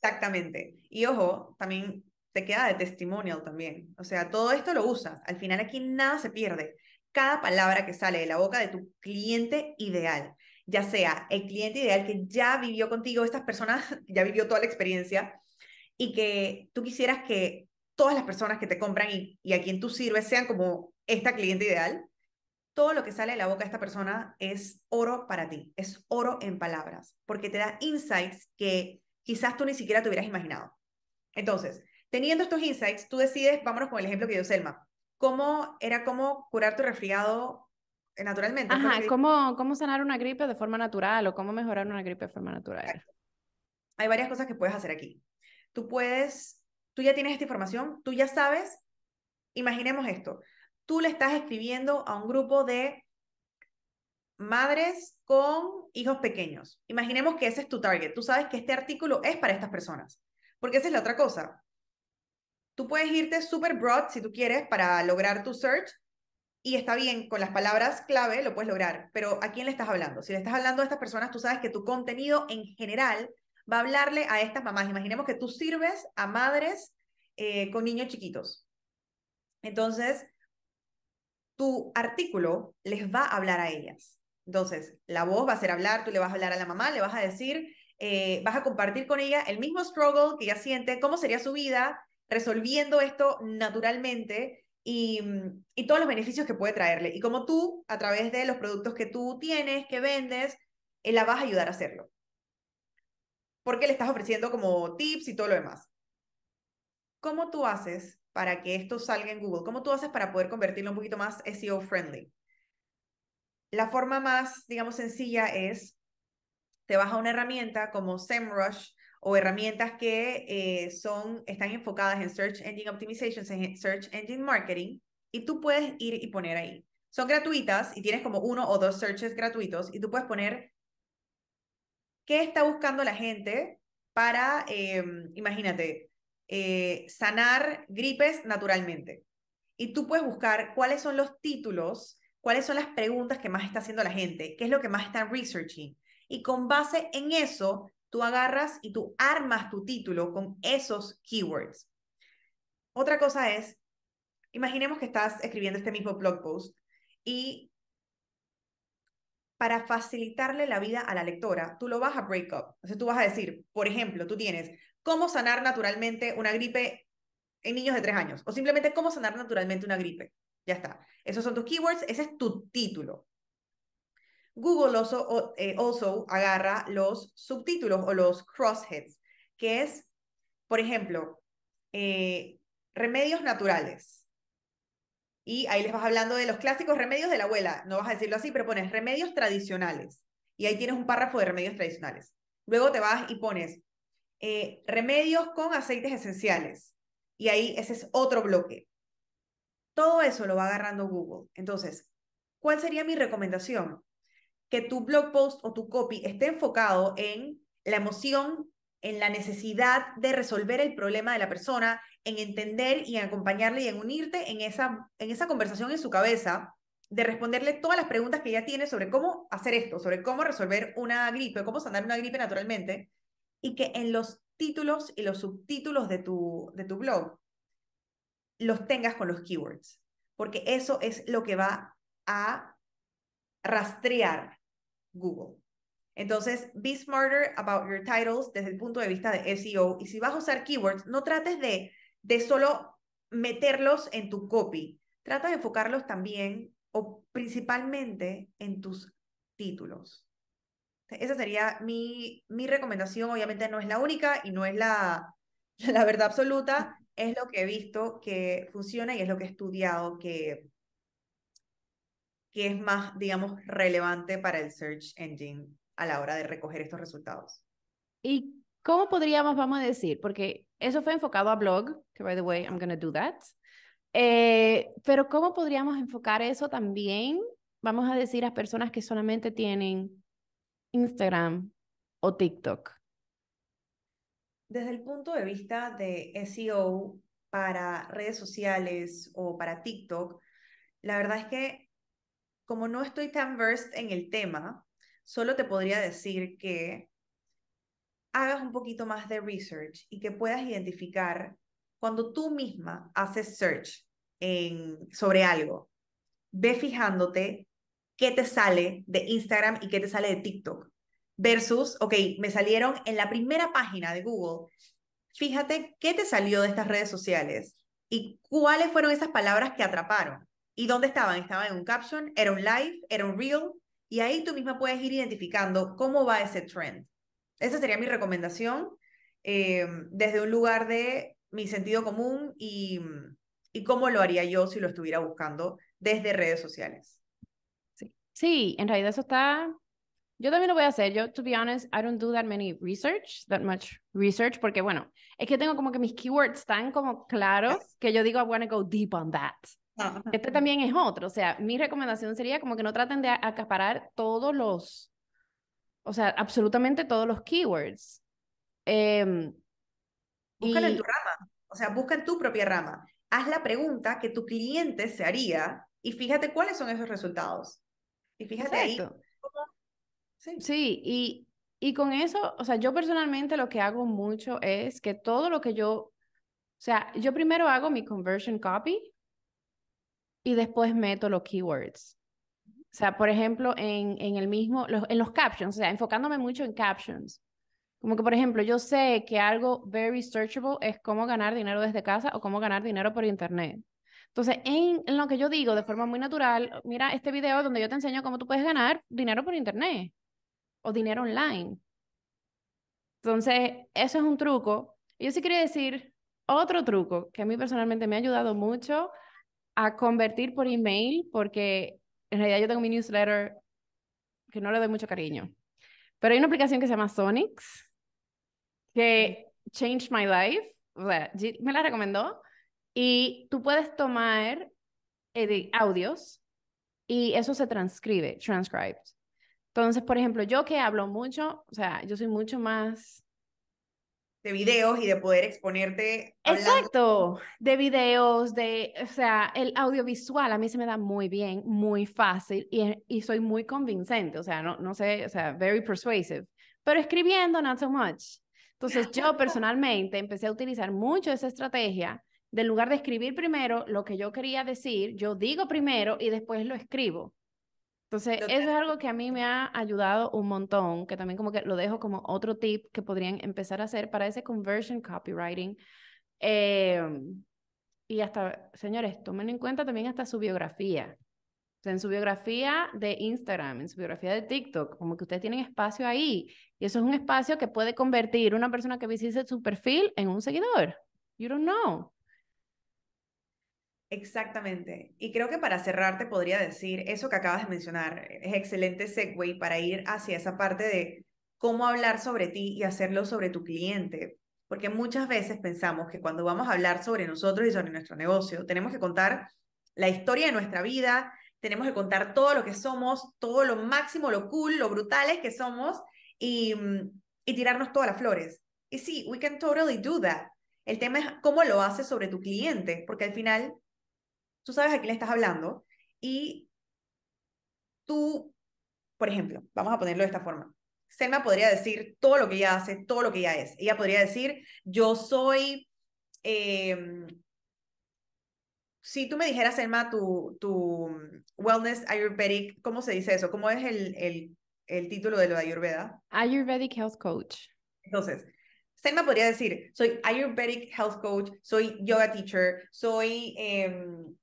Exactamente. Y ojo, también te queda de testimonial también. O sea, todo esto lo usas. Al final aquí nada se pierde. Cada palabra que sale de la boca de tu cliente ideal, ya sea el cliente ideal que ya vivió contigo, estas personas ya vivió toda la experiencia y que tú quisieras que todas las personas que te compran y a quien tú sirves sean como esta cliente ideal, todo lo que sale de la boca de esta persona es oro para ti, es oro en palabras, porque te da insights que quizás tú ni siquiera te hubieras imaginado. Entonces, teniendo estos insights, tú decides, vámonos con el ejemplo que dio Selma, cómo era cómo curar tu resfriado naturalmente. Ajá, cómo, sanar una gripe de forma natural o cómo mejorar una gripe de forma natural. Hay varias cosas que puedes hacer aquí. Tú puedes, tú ya tienes esta información, tú ya sabes, imaginemos esto, tú le estás escribiendo a un grupo de madres con hijos pequeños. Imaginemos que ese es tu target. Tú sabes que este artículo es para estas personas, porque esa es la otra cosa. Tú puedes irte súper broad si tú quieres para lograr tu search y está bien, con las palabras clave lo puedes lograr, pero ¿a quién le estás hablando? Si le estás hablando a estas personas, tú sabes que tu contenido en general va a hablarle a estas mamás. Imaginemos que tú sirves a madres eh, con niños chiquitos. Entonces, tu artículo les va a hablar a ellas. Entonces, la voz va a hacer hablar, tú le vas a hablar a la mamá, le vas a decir, eh, vas a compartir con ella el mismo struggle que ella siente, cómo sería su vida resolviendo esto naturalmente mm, y, todos los beneficios que puede traerle. Y como tú, a través de los productos que tú tienes, que vendes, eh, la vas a ayudar a hacerlo. Porque le estás ofreciendo como tips y todo lo demás. ¿Cómo tú haces para que esto salga en Google? ¿Cómo tú haces para poder convertirlo un poquito más SEO friendly? La forma más, digamos, sencilla es, te vas a una herramienta como SEMrush o herramientas que eh, son, están enfocadas en Search Engine Optimization, en Search Engine Marketing, y tú puedes ir y poner ahí. Son gratuitas y tienes como uno o dos searches gratuitos y tú puedes poner qué está buscando la gente para, em, imagínate, eh, sanar gripes naturalmente. Y tú puedes buscar cuáles son los títulos, cuáles son las preguntas que más está haciendo la gente, qué es lo que más está researching. Y con base en eso, tú agarras y tú armas tu título con esos keywords. Otra cosa es, imaginemos que estás escribiendo este mismo blog post y para facilitarle la vida a la lectora, tú lo vas a break up. Entonces tú vas a decir, por ejemplo, tú tienes cómo sanar naturalmente una gripe en niños de tres años o simplemente cómo sanar naturalmente una gripe. Ya está. Esos son tus keywords, ese es tu título. Google also, eh, agarra los subtítulos o los crossheads, que es, por ejemplo, eh, remedios naturales. Y ahí les vas hablando de los clásicos remedios de la abuela. No vas a decirlo así, pero pones remedios tradicionales. Y ahí tienes un párrafo de remedios tradicionales. Luego te vas y pones eh, remedios con aceites esenciales. Y ahí ese es otro bloque. Todo eso lo va agarrando Google. Entonces, ¿cuál sería mi recomendación? Que tu blog post o tu copy esté enfocado en la emoción, en la necesidad de resolver el problema de la persona, en entender y en acompañarle y en unirte en esa, en esa conversación en su cabeza, de responderle todas las preguntas que ella tiene sobre cómo hacer esto, sobre cómo resolver una gripe, cómo sanar una gripe naturalmente, y que en los títulos y los subtítulos de tu, de tu blog los tengas con los keywords, porque eso es lo que va a rastrear Google. Entonces, be smarter about your titles desde el punto de vista de SEO. Y si vas a usar keywords, no trates de, de solo meterlos en tu copy. Trata de enfocarlos también o principalmente en tus títulos. Esa sería mi, mi recomendación, obviamente no es la única y no es la, la verdad absoluta, es lo que he visto que funciona y es lo que he estudiado que, que es más, digamos, relevante para el search engine a la hora de recoger estos resultados. ¿Y cómo podríamos, vamos a decir, porque eso fue enfocado a blog, que by the way, I'm going to do that, eh, pero cómo podríamos enfocar eso también, vamos a decir, a personas que solamente tienen Instagram o TikTok? Desde el punto de vista de SEO para redes sociales o para TikTok, la verdad es que como no estoy tan versed en el tema, solo te podría decir que hagas un poquito más de research y que puedas identificar cuando tú misma haces search en, sobre algo. Ve fijándote qué te sale de Instagram y qué te sale de TikTok. Versus, ok, me salieron en la primera página de Google. Fíjate qué te salió de estas redes sociales y cuáles fueron esas palabras que atraparon. ¿Y dónde estaban? Estaban en un caption, era un live, era un reel. Y ahí tú misma puedes ir identificando cómo va ese trend. Esa sería mi recomendación eh, desde un lugar de mi sentido común y cómo lo haría yo si lo estuviera buscando desde redes sociales. Sí, en realidad eso está... Yo también lo voy a hacer. Yo, to be honest, I don't do that many research, that much research, porque bueno, es que tengo como que mis keywords están como claros que yo digo, I want to go deep on that. Ah, este también es otro. O sea, mi recomendación sería como que no traten de acaparar todos los, o sea, absolutamente todos los keywords. Eh, Búscalo en tu rama. O sea, busca en tu propia rama. Haz la pregunta que tu cliente se haría y fíjate cuáles son esos resultados fíjate Sí, sí y, y con eso, o sea, yo personalmente lo que hago mucho es que todo lo que yo, o sea, yo primero hago mi conversion copy y después meto los keywords. O sea, por ejemplo, en, en el mismo, en los captions, o sea, enfocándome mucho en captions. Como que, por ejemplo, yo sé que algo very searchable es cómo ganar dinero desde casa o cómo ganar dinero por internet. Entonces, en, lo que yo digo de forma muy natural, mira este video donde yo te enseño cómo tú puedes ganar dinero por internet o dinero online. Entonces, eso es un truco. Yo sí quería decir otro truco que a mí personalmente me ha ayudado mucho a convertir por email, porque en realidad yo tengo mi newsletter que no le doy mucho cariño. Pero hay una aplicación que se llama Sonics, que changed my life. O sea, me la recomendó y tú puedes tomar eh, audios y eso se transcribe, transcribed. Entonces, por ejemplo, yo que hablo mucho, o sea, yo soy mucho más... De videos y de poder exponerte. Exacto, de videos, de, o sea, el audiovisual a mí se me da muy bien, muy fácil y, y soy muy convincente, o sea, no, no sé, o sea, very persuasive, pero escribiendo, not so much. Entonces, yo personalmente empecé a utilizar mucho esa estrategia del lugar de escribir primero lo que yo quería decir, yo digo primero y después lo escribo. Entonces, eso es algo que a mí me ha ayudado un montón, que también como que lo dejo como otro tip que podrían empezar a hacer para ese conversion copywriting. Em, y hasta, señores, tomen en cuenta también hasta su biografía. O en su biografía de Instagram, en su biografía de TikTok, como que ustedes tienen espacio ahí. Y eso es un espacio que puede convertir una persona que visite su perfil en un seguidor. You don't know. Exactamente. Y creo que para cerrarte podría decir eso que acabas de mencionar. E-, es excelente segue para ir hacia esa parte de cómo hablar sobre ti y hacerlo sobre tu cliente. Porque muchas veces pensamos que cuando vamos a hablar sobre nosotros y sobre nuestro negocio, tenemos que contar la historia de nuestra vida, tenemos que contar todo lo que somos, todo lo máximo, lo cool, lo brutales que somos y, mm, tirarnos todas las flores. Y sí, we can totally do that. El tema es cómo lo haces sobre tu cliente, porque al final tú sabes a quién le estás hablando y tú, por ejemplo, vamos a ponerlo de esta forma. Selma podría decir todo lo que ella hace, todo lo que ella es. Ella podría decir, yo soy... Em, si tú me dijeras, Selma, tu, tu Wellness Ayurvedic, ¿cómo se dice eso? ¿Cómo es el, el, título de lo de Ayurveda? Ayurvedic Health Coach. Entonces, Selma podría decir, soy Ayurvedic Health Coach, soy yoga teacher, soy... Em,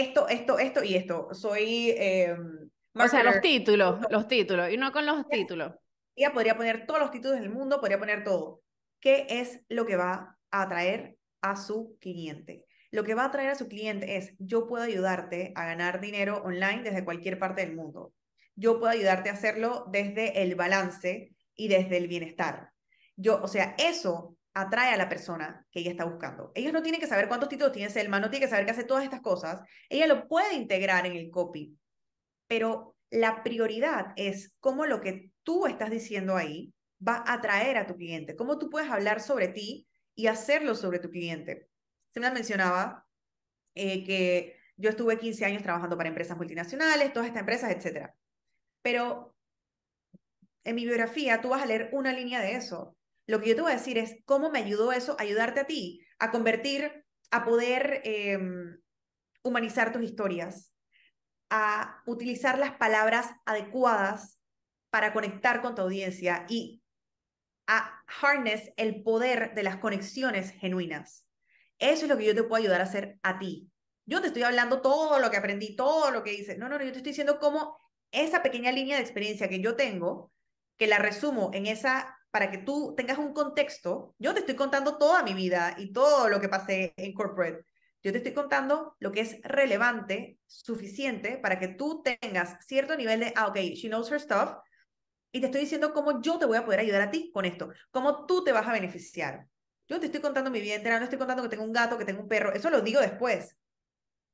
esto, esto, esto y esto. Soy... Em, o sea, los títulos, los títulos, y no con los títulos. Ella podría poner todos los títulos del mundo, podría poner todo. ¿Qué es lo que va a atraer a su cliente? Lo que va a atraer a su cliente es, yo puedo ayudarte a ganar dinero online desde cualquier parte del mundo. Yo puedo ayudarte a hacerlo desde el balance y desde el bienestar. Yo, o sea, eso atrae a la persona que ella está buscando. Ellos no tienen que saber cuántos títulos tiene Selma, no tiene que saber que hace todas estas cosas. Ella lo puede integrar en el copy, pero la prioridad es cómo lo que tú estás diciendo ahí va a atraer a tu cliente, cómo tú puedes hablar sobre ti y hacerlo sobre tu cliente. Se me mencionaba eh, que yo estuve 15 años trabajando para empresas multinacionales, todas estas empresas, etc. Pero en mi biografía tú vas a leer una línea de eso lo que yo te voy a decir es cómo me ayudó eso, a ayudarte a ti, a convertir, a poder em, humanizar tus historias, a utilizar las palabras adecuadas para conectar con tu audiencia y a harness el poder de las conexiones genuinas. Eso es lo que yo te puedo ayudar a hacer a ti. Yo te estoy hablando todo lo que aprendí, todo lo que hice. No, no, no, yo te estoy diciendo cómo esa pequeña línea de experiencia que yo tengo, que la resumo en esa para que tú tengas un contexto, yo te estoy contando toda mi vida y todo lo que pasé en corporate. Yo te estoy contando lo que es relevante, suficiente, para que tú tengas cierto nivel de, ah, ok, she knows her stuff, y te estoy diciendo cómo yo te voy a poder ayudar a ti con esto, cómo tú te vas a beneficiar. Yo te estoy contando mi vida entera, no estoy contando que tengo un gato, que tengo un perro, eso lo digo después.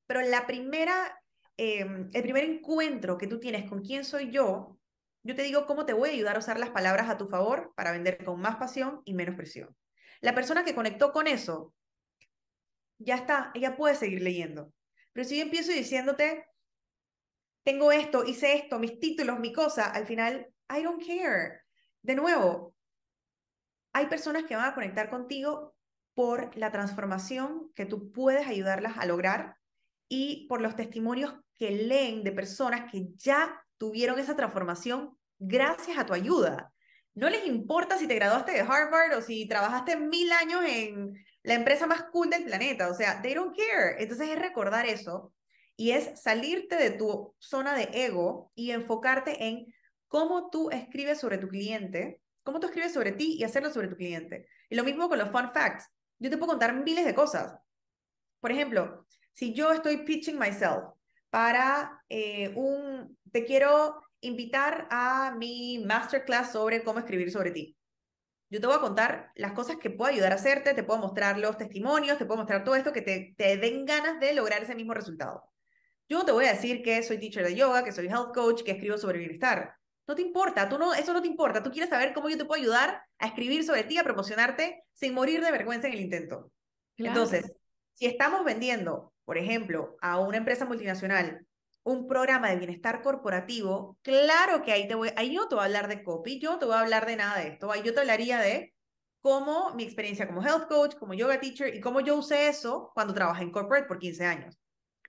Pero la primera, em, el primer encuentro que tú tienes con quién soy yo yo te digo cómo te voy a ayudar a usar las palabras a tu favor para vender con más pasión y menos presión. La persona que conectó con eso, ya está, ella puede seguir leyendo. Pero si yo empiezo diciéndote, tengo esto, hice esto, mis títulos, mi cosa, al final, I don't care. De nuevo, hay personas que van a conectar contigo por la transformación que tú puedes ayudarlas a lograr y por los testimonios que leen de personas que ya tuvieron esa transformación gracias a tu ayuda. No les importa si te graduaste de Harvard o si trabajaste mil años en la empresa más cool del planeta, o sea, they don't care. Entonces es recordar eso y es salirte de tu zona de ego y enfocarte en cómo tú escribes sobre tu cliente, cómo tú escribes sobre ti y hacerlo sobre tu cliente. Y lo mismo con los fun facts. Yo te puedo contar miles de cosas. Por ejemplo, si yo estoy pitching myself, para eh, un, te quiero invitar a mi masterclass sobre cómo escribir sobre ti. Yo te voy a contar las cosas que puedo ayudar a hacerte, te puedo mostrar los testimonios, te puedo mostrar todo esto que te, den ganas de lograr ese mismo resultado. Yo no te voy a decir que soy teacher de yoga, que soy health coach, que escribo sobre bienestar. No te importa, tú no, eso no te importa. Tú quieres saber cómo yo te puedo ayudar a escribir sobre ti, a promocionarte sin morir de vergüenza en el intento. Entonces, si estamos vendiendo por ejemplo, a una empresa multinacional un programa de bienestar corporativo, claro que ahí, te voy, ahí yo te voy a hablar de copy, yo te voy a hablar de nada de esto, ahí yo te hablaría de cómo mi experiencia como health coach, como yoga teacher y cómo yo usé eso cuando trabajé en corporate por 15 años.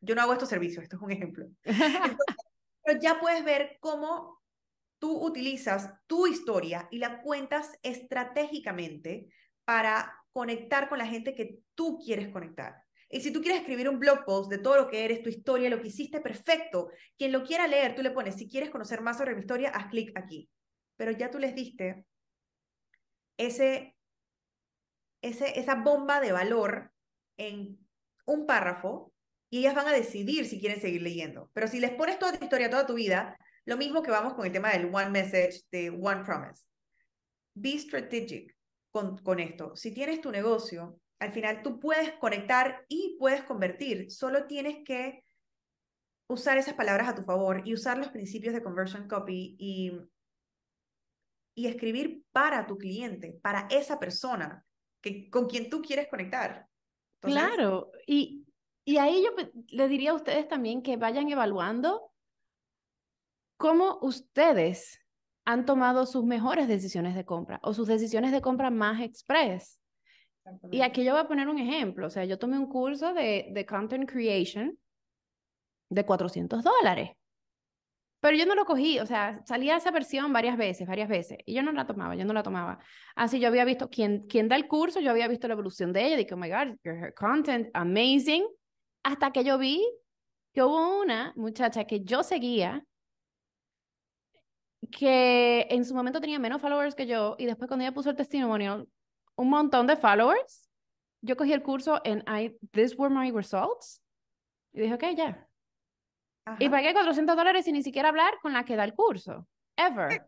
Yo no hago estos servicios, esto es un ejemplo. pero ya puedes ver cómo tú utilizas tu historia y la cuentas estratégicamente para conectar con la gente que tú quieres conectar. Y si tú quieres escribir un blog post de todo lo que eres, tu historia, lo que hiciste, perfecto. Quien lo quiera leer, tú le pones, si quieres conocer más sobre mi historia, haz clic aquí. Pero ya tú les diste ese, esa bomba de valor en un párrafo y ellas van a decidir si quieren seguir leyendo. Pero si les pones toda tu historia, toda tu vida, lo mismo que vamos con el tema del one message, de one promise. Be strategic con, con esto. Si tienes tu negocio, al final tú puedes conectar y puedes convertir, solo tienes que usar esas palabras a tu favor y usar los principios de conversion copy y, y escribir para tu cliente, para esa persona que, con quien tú quieres conectar. claro, y, y ahí yo le diría a ustedes también que vayan evaluando cómo ustedes han tomado sus mejores decisiones de compra o sus decisiones de compra más express. Y aquí yo voy a poner un ejemplo. O sea, yo tomé un curso de, de content creation de 400 dólares. Pero yo no lo cogí, o sea, salía esa versión varias veces, varias veces, y yo no la tomaba, yo no la tomaba. Así yo había visto, quien, quién da el curso, yo había visto la evolución de ella, dije, oh my God, your content, amazing. Hasta que yo vi que hubo una muchacha que yo seguía, que en su momento tenía menos followers que yo, y después cuando ella puso el testimonio, un montón de followers. Yo cogí el curso en I, This Were My Results y dije, ok, ya. Y pagué 400 dólares sin ni siquiera hablar con la que da el curso. Ever.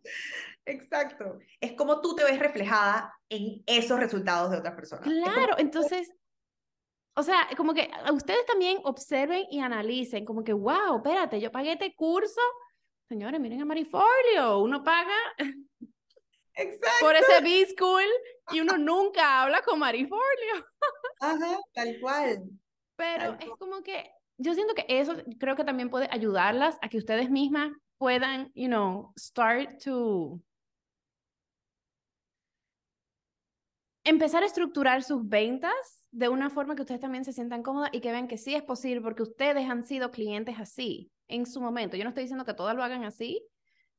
Exacto. Es como tú te ves reflejada en esos resultados de otras personas. Claro, oh. entonces, o sea, como que ah, ustedes también observen y analicen, como que, wow, espérate, yo pagué este curso. Señores, miren a Marifolio, uno paga Exacto. Por ese B-School y uno nunca habla con Mariforio. Ajá, tal cual. Pero es como que yo siento que eso creo que también puede ayudarlas a que ustedes mismas puedan, you know, start to empezar a estructurar sus ventas de una forma que ustedes también se sientan cómodas y que vean que sí es posible porque ustedes han sido clientes así en su momento. Yo no estoy diciendo que todas lo hagan así.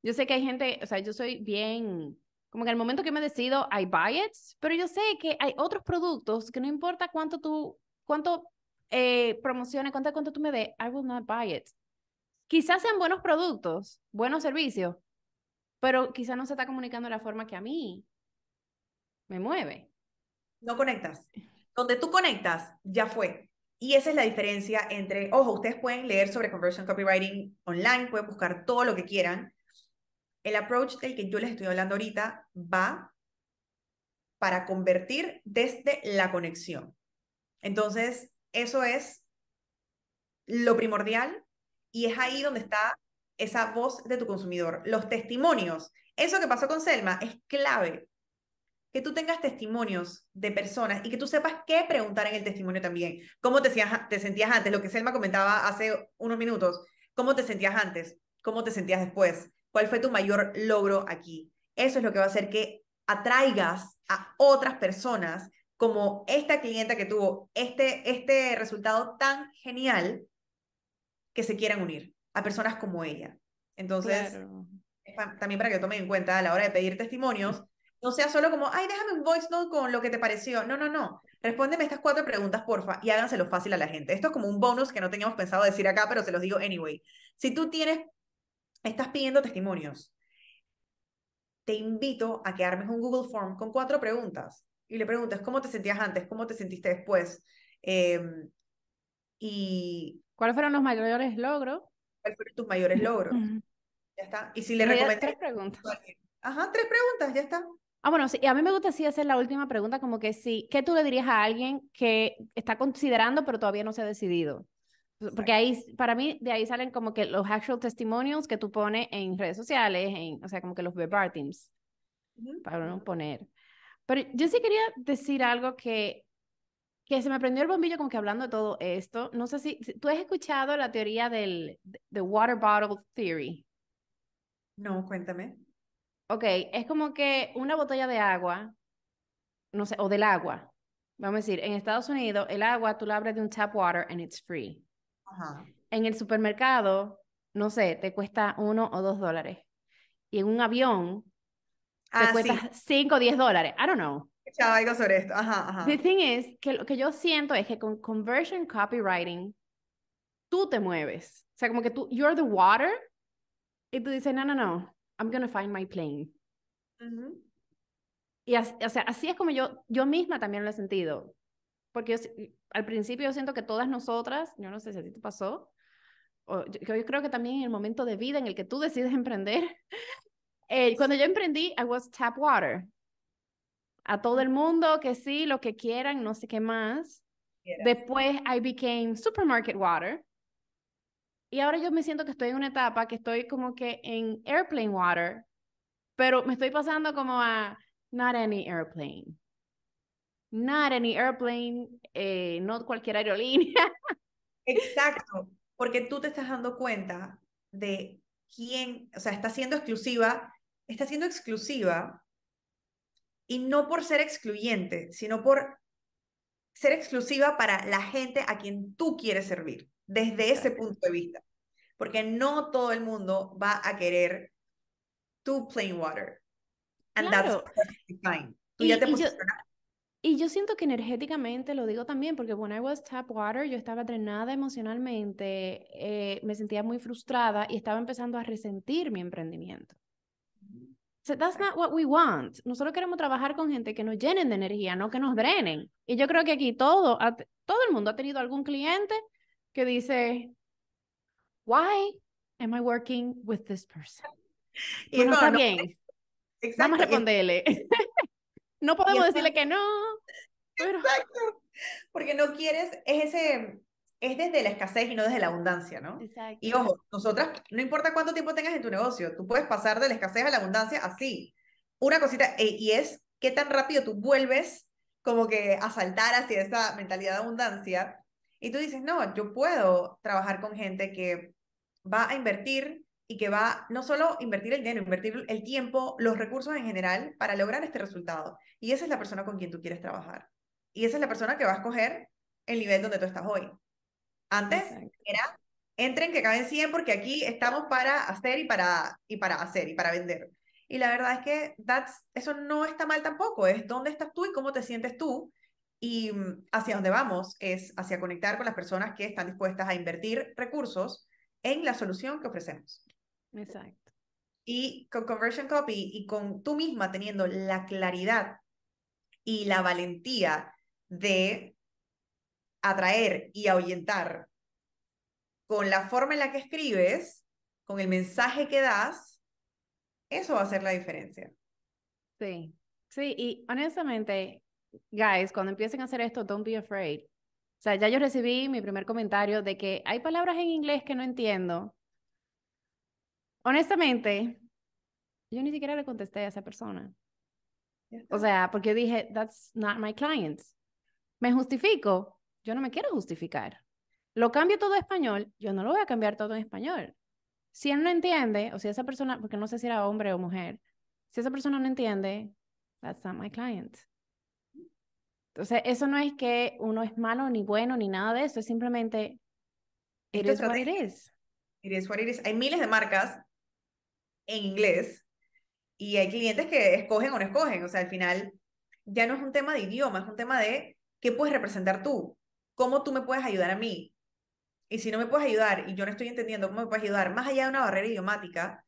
Yo sé que hay gente, o sea, yo soy bien como que al momento que me decido, I buy it, pero yo sé que hay otros productos que no importa cuánto tú, cuánto eh, promociones, cuánto, cuánto tú me dé, I will not buy it. Quizás sean buenos productos, buenos servicios, pero quizás no se está comunicando de la forma que a mí me mueve. No conectas. Donde tú conectas, ya fue. Y esa es la diferencia entre, ojo, ustedes pueden leer sobre conversion copywriting online, pueden buscar todo lo que quieran, el approach del que yo les estoy hablando ahorita va para convertir desde la conexión. Entonces, eso es lo primordial y es ahí donde está esa voz de tu consumidor. Los testimonios, eso que pasó con Selma es clave. Que tú tengas testimonios de personas y que tú sepas qué preguntar en el testimonio también. ¿Cómo te, te sentías antes? Lo que Selma comentaba hace unos minutos. ¿Cómo te sentías antes? ¿Cómo te sentías después? ¿Cuál fue tu mayor logro aquí? Eso es lo que va a hacer que atraigas a otras personas como esta clienta que tuvo este, este resultado tan genial que se quieran unir a personas como ella. Entonces, también para que tomen en cuenta a la hora de pedir testimonios, no sea solo como, ay, déjame un voice note con lo que te pareció. No, no, no. Respóndeme estas cuatro preguntas, porfa, y háganselo fácil a la gente. Esto es como un bonus que no teníamos pensado decir acá, pero se los digo anyway. Si tú tienes estás pidiendo testimonios. Te invito a que armes un Google Form con cuatro preguntas y le preguntas cómo te sentías antes, cómo te sentiste después. Em, y ¿Cuáles fueron los mayores logros? ¿Cuáles fueron tus mayores logros? ya está. Y si le recomiendas... Tres preguntas. Ajá, tres preguntas, ya está. Ah, bueno, sí, a mí me gusta así hacer la última pregunta, como que sí, ¿qué tú le dirías a alguien que está considerando pero todavía no se ha decidido? Pues, porque ahí, para mí, de ahí salen como que los actual testimonials que tú pones en redes sociales, en, o sea, como que los verbatims, uh para no poner. Pero yo sí quería decir algo que, que se me prendió el bombillo como que hablando de todo esto. No sé si, tú has escuchado la teoría del the water bottle theory. No, cuéntame. Ok, es como que una botella de agua, no sé, o del agua. Vamos a decir, en Estados Unidos, el agua tú la abres de un tap water and it's free. En el supermercado, no sé, te cuesta uno o dos dólares. Y en un avión, te ah, cuesta cinco o diez dólares. I don't know. Ya, algo sobre esto. Ajá, ajá. The thing is, que lo que yo siento es que con conversion copywriting, tú te mueves. O sea, como que tú, you're the water, y tú dices, no, no, no, I'm going to find my plane. Y así, o sea, así es como yo, yo misma también lo he sentido porque mm, al principio yo siento que todas nosotras, yo no sé si a ti te pasó, o yo, creo que también en el momento de vida en el que tú decides emprender, eh, cuando yo emprendí, I was tap water. A todo el mundo, que sí, lo que quieran, no sé qué más. Después, I became supermarket water. Y ahora yo me siento que estoy en una etapa que estoy como que en airplane water, pero me estoy pasando como a not any airplane not any airplane, eh, no cualquier aerolínea. Exacto, porque tú te estás dando cuenta de quién, o sea, está siendo exclusiva, está siendo exclusiva y no por ser excluyente, sino por ser exclusiva para la gente a quien tú quieres servir, desde ese punto de vista. Porque no todo el mundo va a querer tu plain water. And that's fine. y, ya te y yo siento que energéticamente, lo digo también, porque when I was tap water, yo estaba drenada emocionalmente, eh, me sentía muy frustrada y estaba empezando a resentir mi emprendimiento. So that's not what we want. Nosotros queremos trabajar con gente que nos llenen de energía, no que nos drenen. Y yo creo que aquí todo, todo el mundo ha tenido algún cliente que dice, why am I working with this person? Y no, está bien. Vamos a responderle. No podemos decirle que no. Exacto. Porque no quieres, es ese, es desde la escasez y no desde la abundancia, ¿no? Y ojo, nosotras, no importa cuánto tiempo tengas en tu negocio, tú puedes pasar de la escasez a la abundancia así. Una cosita, eh, y es qué tan rápido tú vuelves como que a saltar hacia esa mentalidad de abundancia. Y tú dices, no, yo puedo trabajar con gente que va a invertir y que va no solo invertir el dinero, invertir el tiempo, los recursos en general para lograr este resultado. Y esa es la persona con quien tú quieres trabajar. Y esa es la persona que va a escoger el nivel donde tú estás hoy. Antes era, entren que caben 100 porque aquí estamos para hacer y para, y para hacer y para vender. Y la verdad es que eso no está mal tampoco, es dónde estás tú y cómo te sientes tú y mm, hacia dónde vamos, es hacia conectar con las personas que están dispuestas a invertir recursos en la solución que ofrecemos. Exacto. Y con conversion copy y con tú misma teniendo la claridad y la valentía de atraer y ahuyentar con la forma en la que escribes, con el mensaje que das, eso va a hacer la diferencia. Sí, sí, y honestamente, guys, cuando empiecen a hacer esto, don't be afraid. O sea, ya yo recibí mi primer comentario de que hay palabras en inglés que no entiendo, honestamente, yo ni siquiera le contesté a esa persona. O sea, porque dije, that's not my client. Me justifico, yo no me quiero justificar. Lo cambio todo a español, yo no lo voy a cambiar todo en español. Si él no entiende, o si esa persona, porque no sé si era hombre o mujer, si esa persona no entiende, that's not my client. Entonces, eso no es que uno es malo ni bueno ni nada de eso, es simplemente it is what it is. It is what it is. Hay miles de marcas en inglés y hay clientes que escogen o no escogen. O sea, al final ya no es un tema de idioma, es un tema de qué puedes representar tú, cómo tú me puedes ayudar a mí. Y si no me puedes ayudar y yo no estoy entendiendo cómo me puedes ayudar, más allá de una barrera idiomática,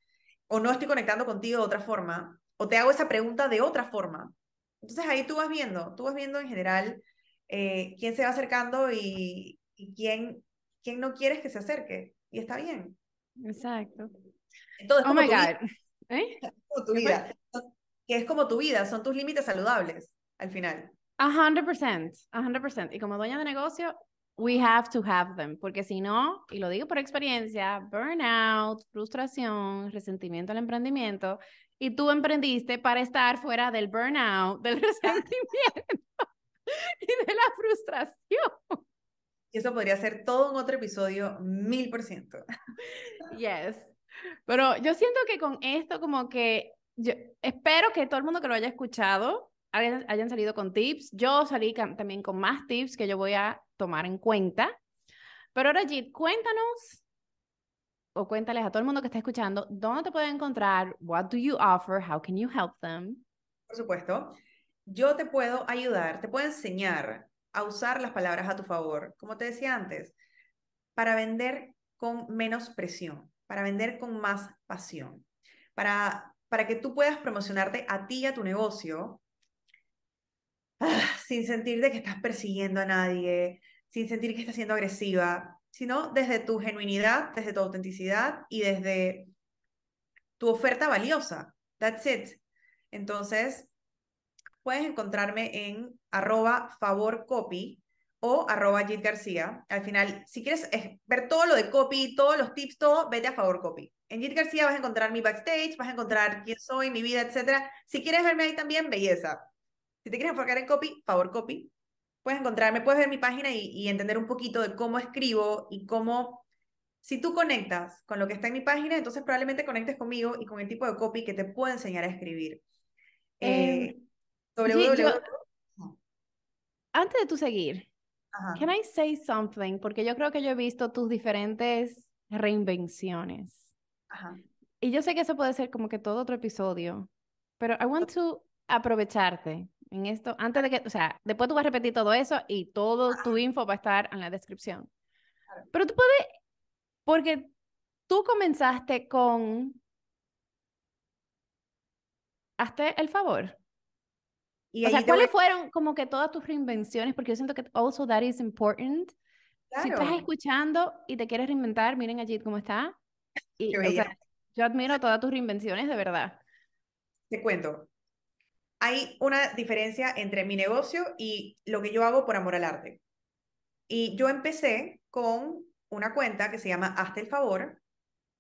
o no estoy conectando contigo de otra forma, o te hago esa pregunta de otra forma. Entonces ahí tú vas viendo, tú vas viendo en general eh, quién se va acercando y, y quién, quién no quieres que se acerque. Y está bien. Exacto oh my God. ¿Eh? Es como tu vida. Que es como tu vida, son tus límites saludables al final. A hundred percent, a hundred percent. Y como dueña de negocio, we have to have them, porque si no, y lo digo por experiencia, burnout, frustración, resentimiento al emprendimiento, y tú emprendiste para estar fuera del burnout, del resentimiento y de la frustración. Y eso podría ser todo un otro episodio, mil por ciento. Yes. Pero yo siento que con esto como que yo espero que todo el mundo que lo haya escuchado hayan, salido con tips. Yo salí también con más tips que yo voy a tomar en cuenta. Pero ahora, Jit, cuéntanos o cuéntales a todo el mundo que está escuchando dónde te pueden encontrar, what do you offer, how can you help them. Por supuesto, yo te puedo ayudar, te puedo enseñar a usar las palabras a tu favor, como te decía antes, para vender con menos presión para vender con más pasión, para, para que tú puedas promocionarte a ti y a tu negocio ah, sin sentir que estás persiguiendo a nadie, sin sentir que estás siendo agresiva, sino desde tu genuinidad, desde tu autenticidad y desde tu oferta valiosa. That's it. Entonces, puedes encontrarme en arroba favorcopy o arroba Jit García. Al final, si quieres eh, ver todo lo de copy, todos los tips, todo, vete a favor copy. En Jit García vas a encontrar mi backstage, vas a encontrar quién soy, mi vida, etc. Si quieres verme ahí también, belleza. Si te quieres enfocar en copy, favor copy. Puedes encontrarme, puedes ver mi página y, entender un poquito de cómo escribo y cómo... Si tú conectas con lo que está en mi página, entonces probablemente conectes conmigo y con el tipo de copy que te puedo enseñar a escribir. Em, eh, antes de tú seguir, Ajá. Can I say something? Porque yo creo que yo he visto tus diferentes reinvenciones. Y yo sé que eso puede ser como que todo otro episodio, pero I want to aprovecharte en esto, antes de que, o sea, después tú vas a repetir todo eso y todo tu info va a estar en la descripción. Pero tú puedes, porque tú comenzaste con, hazte el favor. Y o sea, ¿cuáles fueron como que todas tus reinvenciones? Porque yo siento que also that is important. Si estás escuchando y te quieres reinventar, miren allí cómo está. yo admiro todas tus reinvenciones, de verdad. Te cuento. Hay una diferencia entre mi negocio y lo que yo hago por amor al arte. Y yo empecé con una cuenta que se llama Hazte el Favor,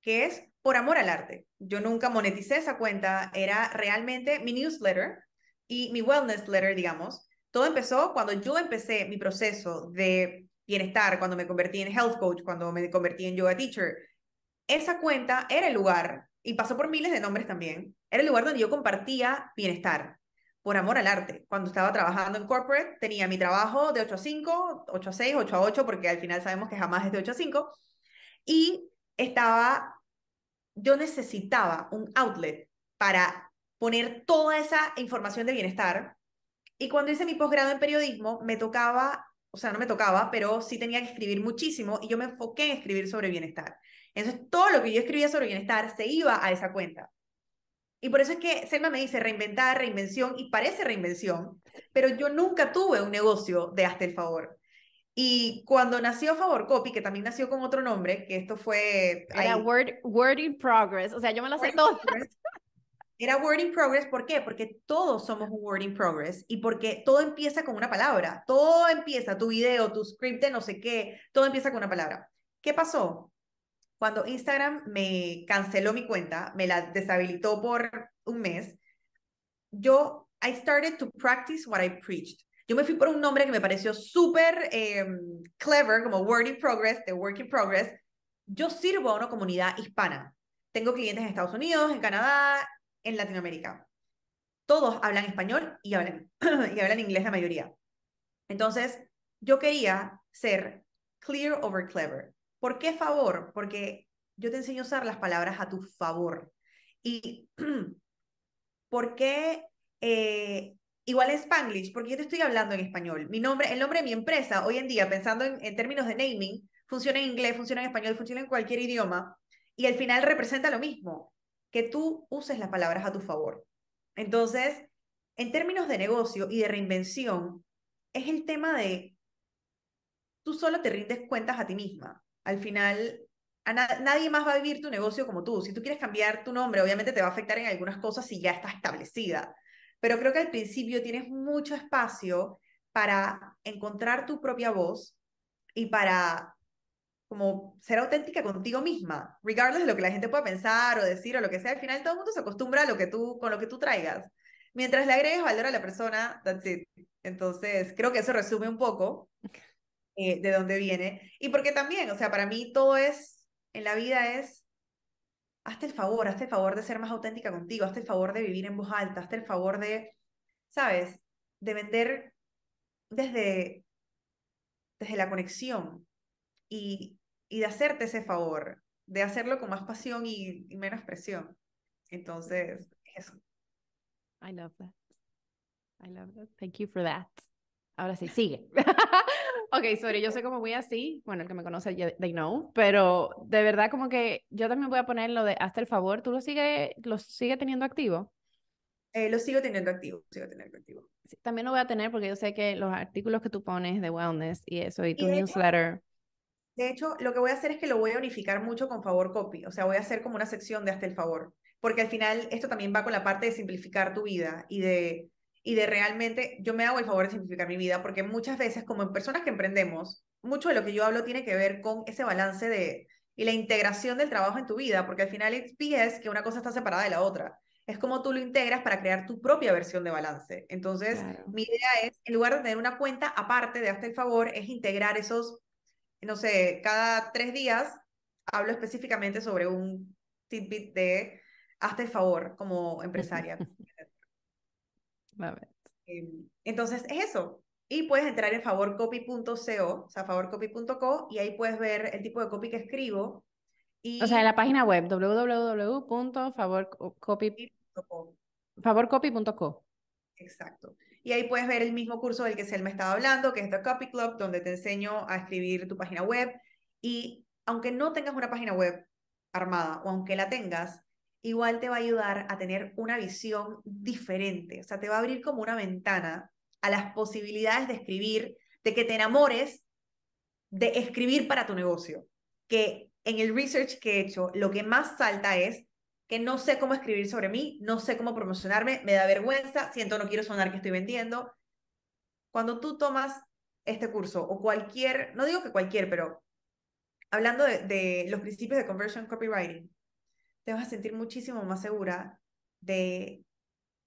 que es por amor al arte. Yo nunca moneticé esa cuenta, era realmente mi newsletter y mi wellness letter, digamos, todo empezó cuando yo empecé mi proceso de bienestar, cuando me convertí en health coach, cuando me convertí en yoga teacher. Esa cuenta era el lugar, y pasó por miles de nombres también, era el lugar donde yo compartía bienestar, por amor al arte. Cuando estaba trabajando en corporate, tenía mi trabajo de 8 a 5, 8 a 6, 8 a 8, porque al final sabemos que jamás es de 8 a 5, y estaba, yo necesitaba un outlet para poner toda esa información de bienestar. Y cuando hice mi posgrado en periodismo, me tocaba, o sea, no me tocaba, pero sí tenía que escribir muchísimo y yo me enfoqué en escribir sobre bienestar. Entonces, todo lo que yo escribía sobre bienestar se iba a esa cuenta. Y por eso es que Selma me dice reinventar, reinvención, y parece reinvención, pero yo nunca tuve un negocio de hasta el favor. Y cuando nació Favor Copy, que también nació con otro nombre, que esto fue... Era Word, Word in Progress, o sea, yo me lo sé todo. Era word in progress, ¿por qué? Porque todos somos un word in progress y porque todo empieza con una palabra. Todo empieza, tu video, tu script no sé qué, todo empieza con una palabra. ¿Qué pasó? Cuando Instagram me canceló mi cuenta, me la deshabilitó por un mes, yo, I started to practice what I preached. Yo me fui por un nombre que me pareció súper em, clever, como Word in Progress, The Work in Progress. Yo sirvo a una comunidad hispana. Tengo clientes en Estados Unidos, en Canadá, en Latinoamérica. Todos hablan español y hablan, y hablan inglés la mayoría. Entonces, yo quería ser clear over clever. ¿Por qué favor? Porque yo te enseño a usar las palabras a tu favor. ¿Y por qué eh, igual es Spanglish? Porque yo te estoy hablando en español. Mi nombre, el nombre de mi empresa, hoy en día, pensando en términos de naming, funciona en inglés, funciona en español, funciona en cualquier idioma. Y al final representa lo mismo que tú uses las palabras a tu favor. Entonces, en términos de negocio y de reinvención, es el tema de tú solo te rindes cuentas a ti misma. Al final, nadie más va a vivir tu negocio como tú. Si tú quieres cambiar tu nombre, obviamente te va a afectar en algunas cosas si ya estás establecida. Pero creo que al principio tienes mucho espacio para encontrar tu propia voz y para como ser auténtica contigo misma, regardless de lo que la gente pueda pensar o decir o lo que sea, al final todo el mundo se acostumbra a lo que tú, con lo que tú traigas. Mientras le agregues valor a la persona, that's it. Entonces, creo que eso resume un poco eh, de dónde viene. Y porque también, o sea, para mí todo es, en la vida es, hazte el favor, hazte el favor de ser más auténtica contigo, hazte el favor de vivir en voz alta, hazte el favor de, ¿sabes? De vender desde, desde la conexión. Y, y de hacerte ese favor, de hacerlo con más pasión y, menos presión. Entonces, eso. I love that. I love that. Thank you for that. Ahora sí, sigue. ok, sorry, yo sé cómo voy así. Bueno, el que me conoce, ya they know. Pero de verdad, como que yo también voy a poner lo de hasta el favor. ¿Tú lo sigues lo sigue teniendo activo? Eh, lo sigo teniendo activo, sigo teniendo activo. también lo voy a tener porque yo sé que los artículos que tú pones de wellness y eso, y tu newsletter. De hecho, lo que voy a hacer es que lo voy a unificar mucho con favor copy, o sea, voy a hacer como una sección de hasta el favor, porque al final esto también va con la parte de simplificar tu vida y de, y de realmente, yo me hago el favor de simplificar mi vida, porque muchas veces como en personas que emprendemos, mucho de lo que yo hablo tiene que ver con ese balance de, y la integración del trabajo en tu vida, porque al final es que una cosa está separada de la otra es como tú lo integras para crear tu propia versión de balance. Entonces, mi idea es, en lugar de tener una cuenta aparte de hasta el favor, es integrar esos no sé, cada tres días hablo específicamente sobre un tidbit de hazte favor como empresaria. Em, entonces, es eso. Y puedes entrar en favorcopy.co, o sea, favorcopy.co, y ahí puedes ver el tipo de copy que escribo. Y... O sea, en la página web, www.favorcopy.co. Favorcopy.co. Exacto. Y ahí puedes ver el mismo curso del que Selma me estaba hablando, que es The Copy Club, donde te enseño a escribir tu página web. Y aunque no tengas una página web armada o aunque la tengas, igual te va a ayudar a tener una visión diferente. O sea, te va a abrir como una ventana a las posibilidades de escribir, de que te enamores de escribir para tu negocio. Que en el research que he hecho, lo que más salta es que no sé cómo escribir sobre mí, no sé cómo promocionarme, me da vergüenza, siento no quiero sonar que estoy vendiendo. Cuando tú tomas este curso o cualquier, no digo que cualquier, pero hablando de, los principios de conversion copywriting, te vas a sentir muchísimo más segura de,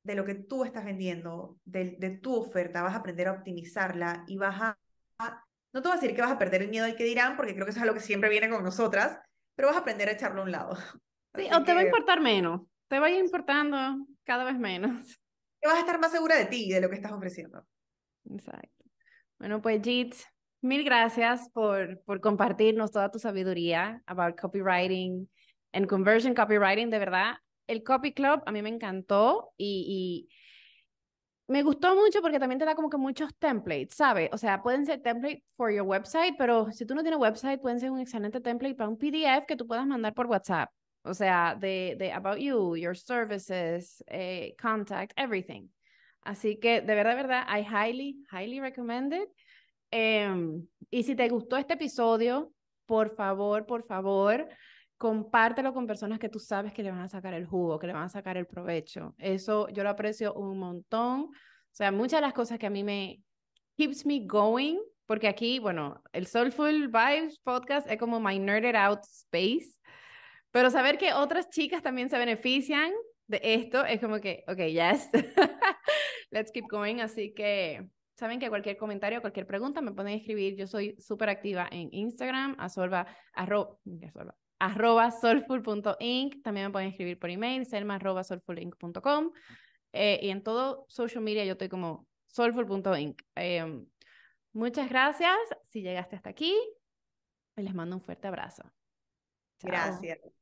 de lo que tú estás vendiendo, de, tu oferta, vas a aprender a optimizarla y vas a, no te voy a decir que vas a perder el miedo al que dirán, porque creo que eso es lo que siempre viene con nosotras, pero vas a aprender a echarlo a un lado. Sí, o te va a importar menos, te ir importando cada vez menos. y vas a estar más segura de ti y de lo que estás ofreciendo. Exacto. Bueno, pues Jits, mil gracias por, por compartirnos toda tu sabiduría about copywriting and conversion copywriting. De verdad, el Copy Club a mí me encantó y, y me gustó mucho porque también te da como que muchos templates, ¿sabes? O sea, pueden ser templates for your website, pero si tú no tienes website, pueden ser un excelente template para un PDF que tú puedas mandar por WhatsApp. O sea, de, de about you, your services, eh, contact, everything. Así que de verdad, de verdad, I highly, highly recommend it. Em, y si te gustó este episodio, por favor, por favor, compártelo con personas que tú sabes que le van a sacar el jugo, que le van a sacar el provecho. Eso yo lo aprecio un montón. O sea, muchas de las cosas que a mí me keeps me going, porque aquí, bueno, el Soulful Vibes podcast es como my nerded out space pero saber que otras chicas también se benefician de esto es como que, ok, yes, let's keep going. Así que saben que cualquier comentario, cualquier pregunta me pueden escribir. Yo soy súper activa en Instagram, asolva, arroba, arroba soulful.inc. También me pueden escribir por email, selma arroba soulfulinc.com. Eh, y en todo social media yo estoy como soulful.inc. Em, muchas gracias si llegaste hasta aquí. Les mando un fuerte abrazo. Gracias.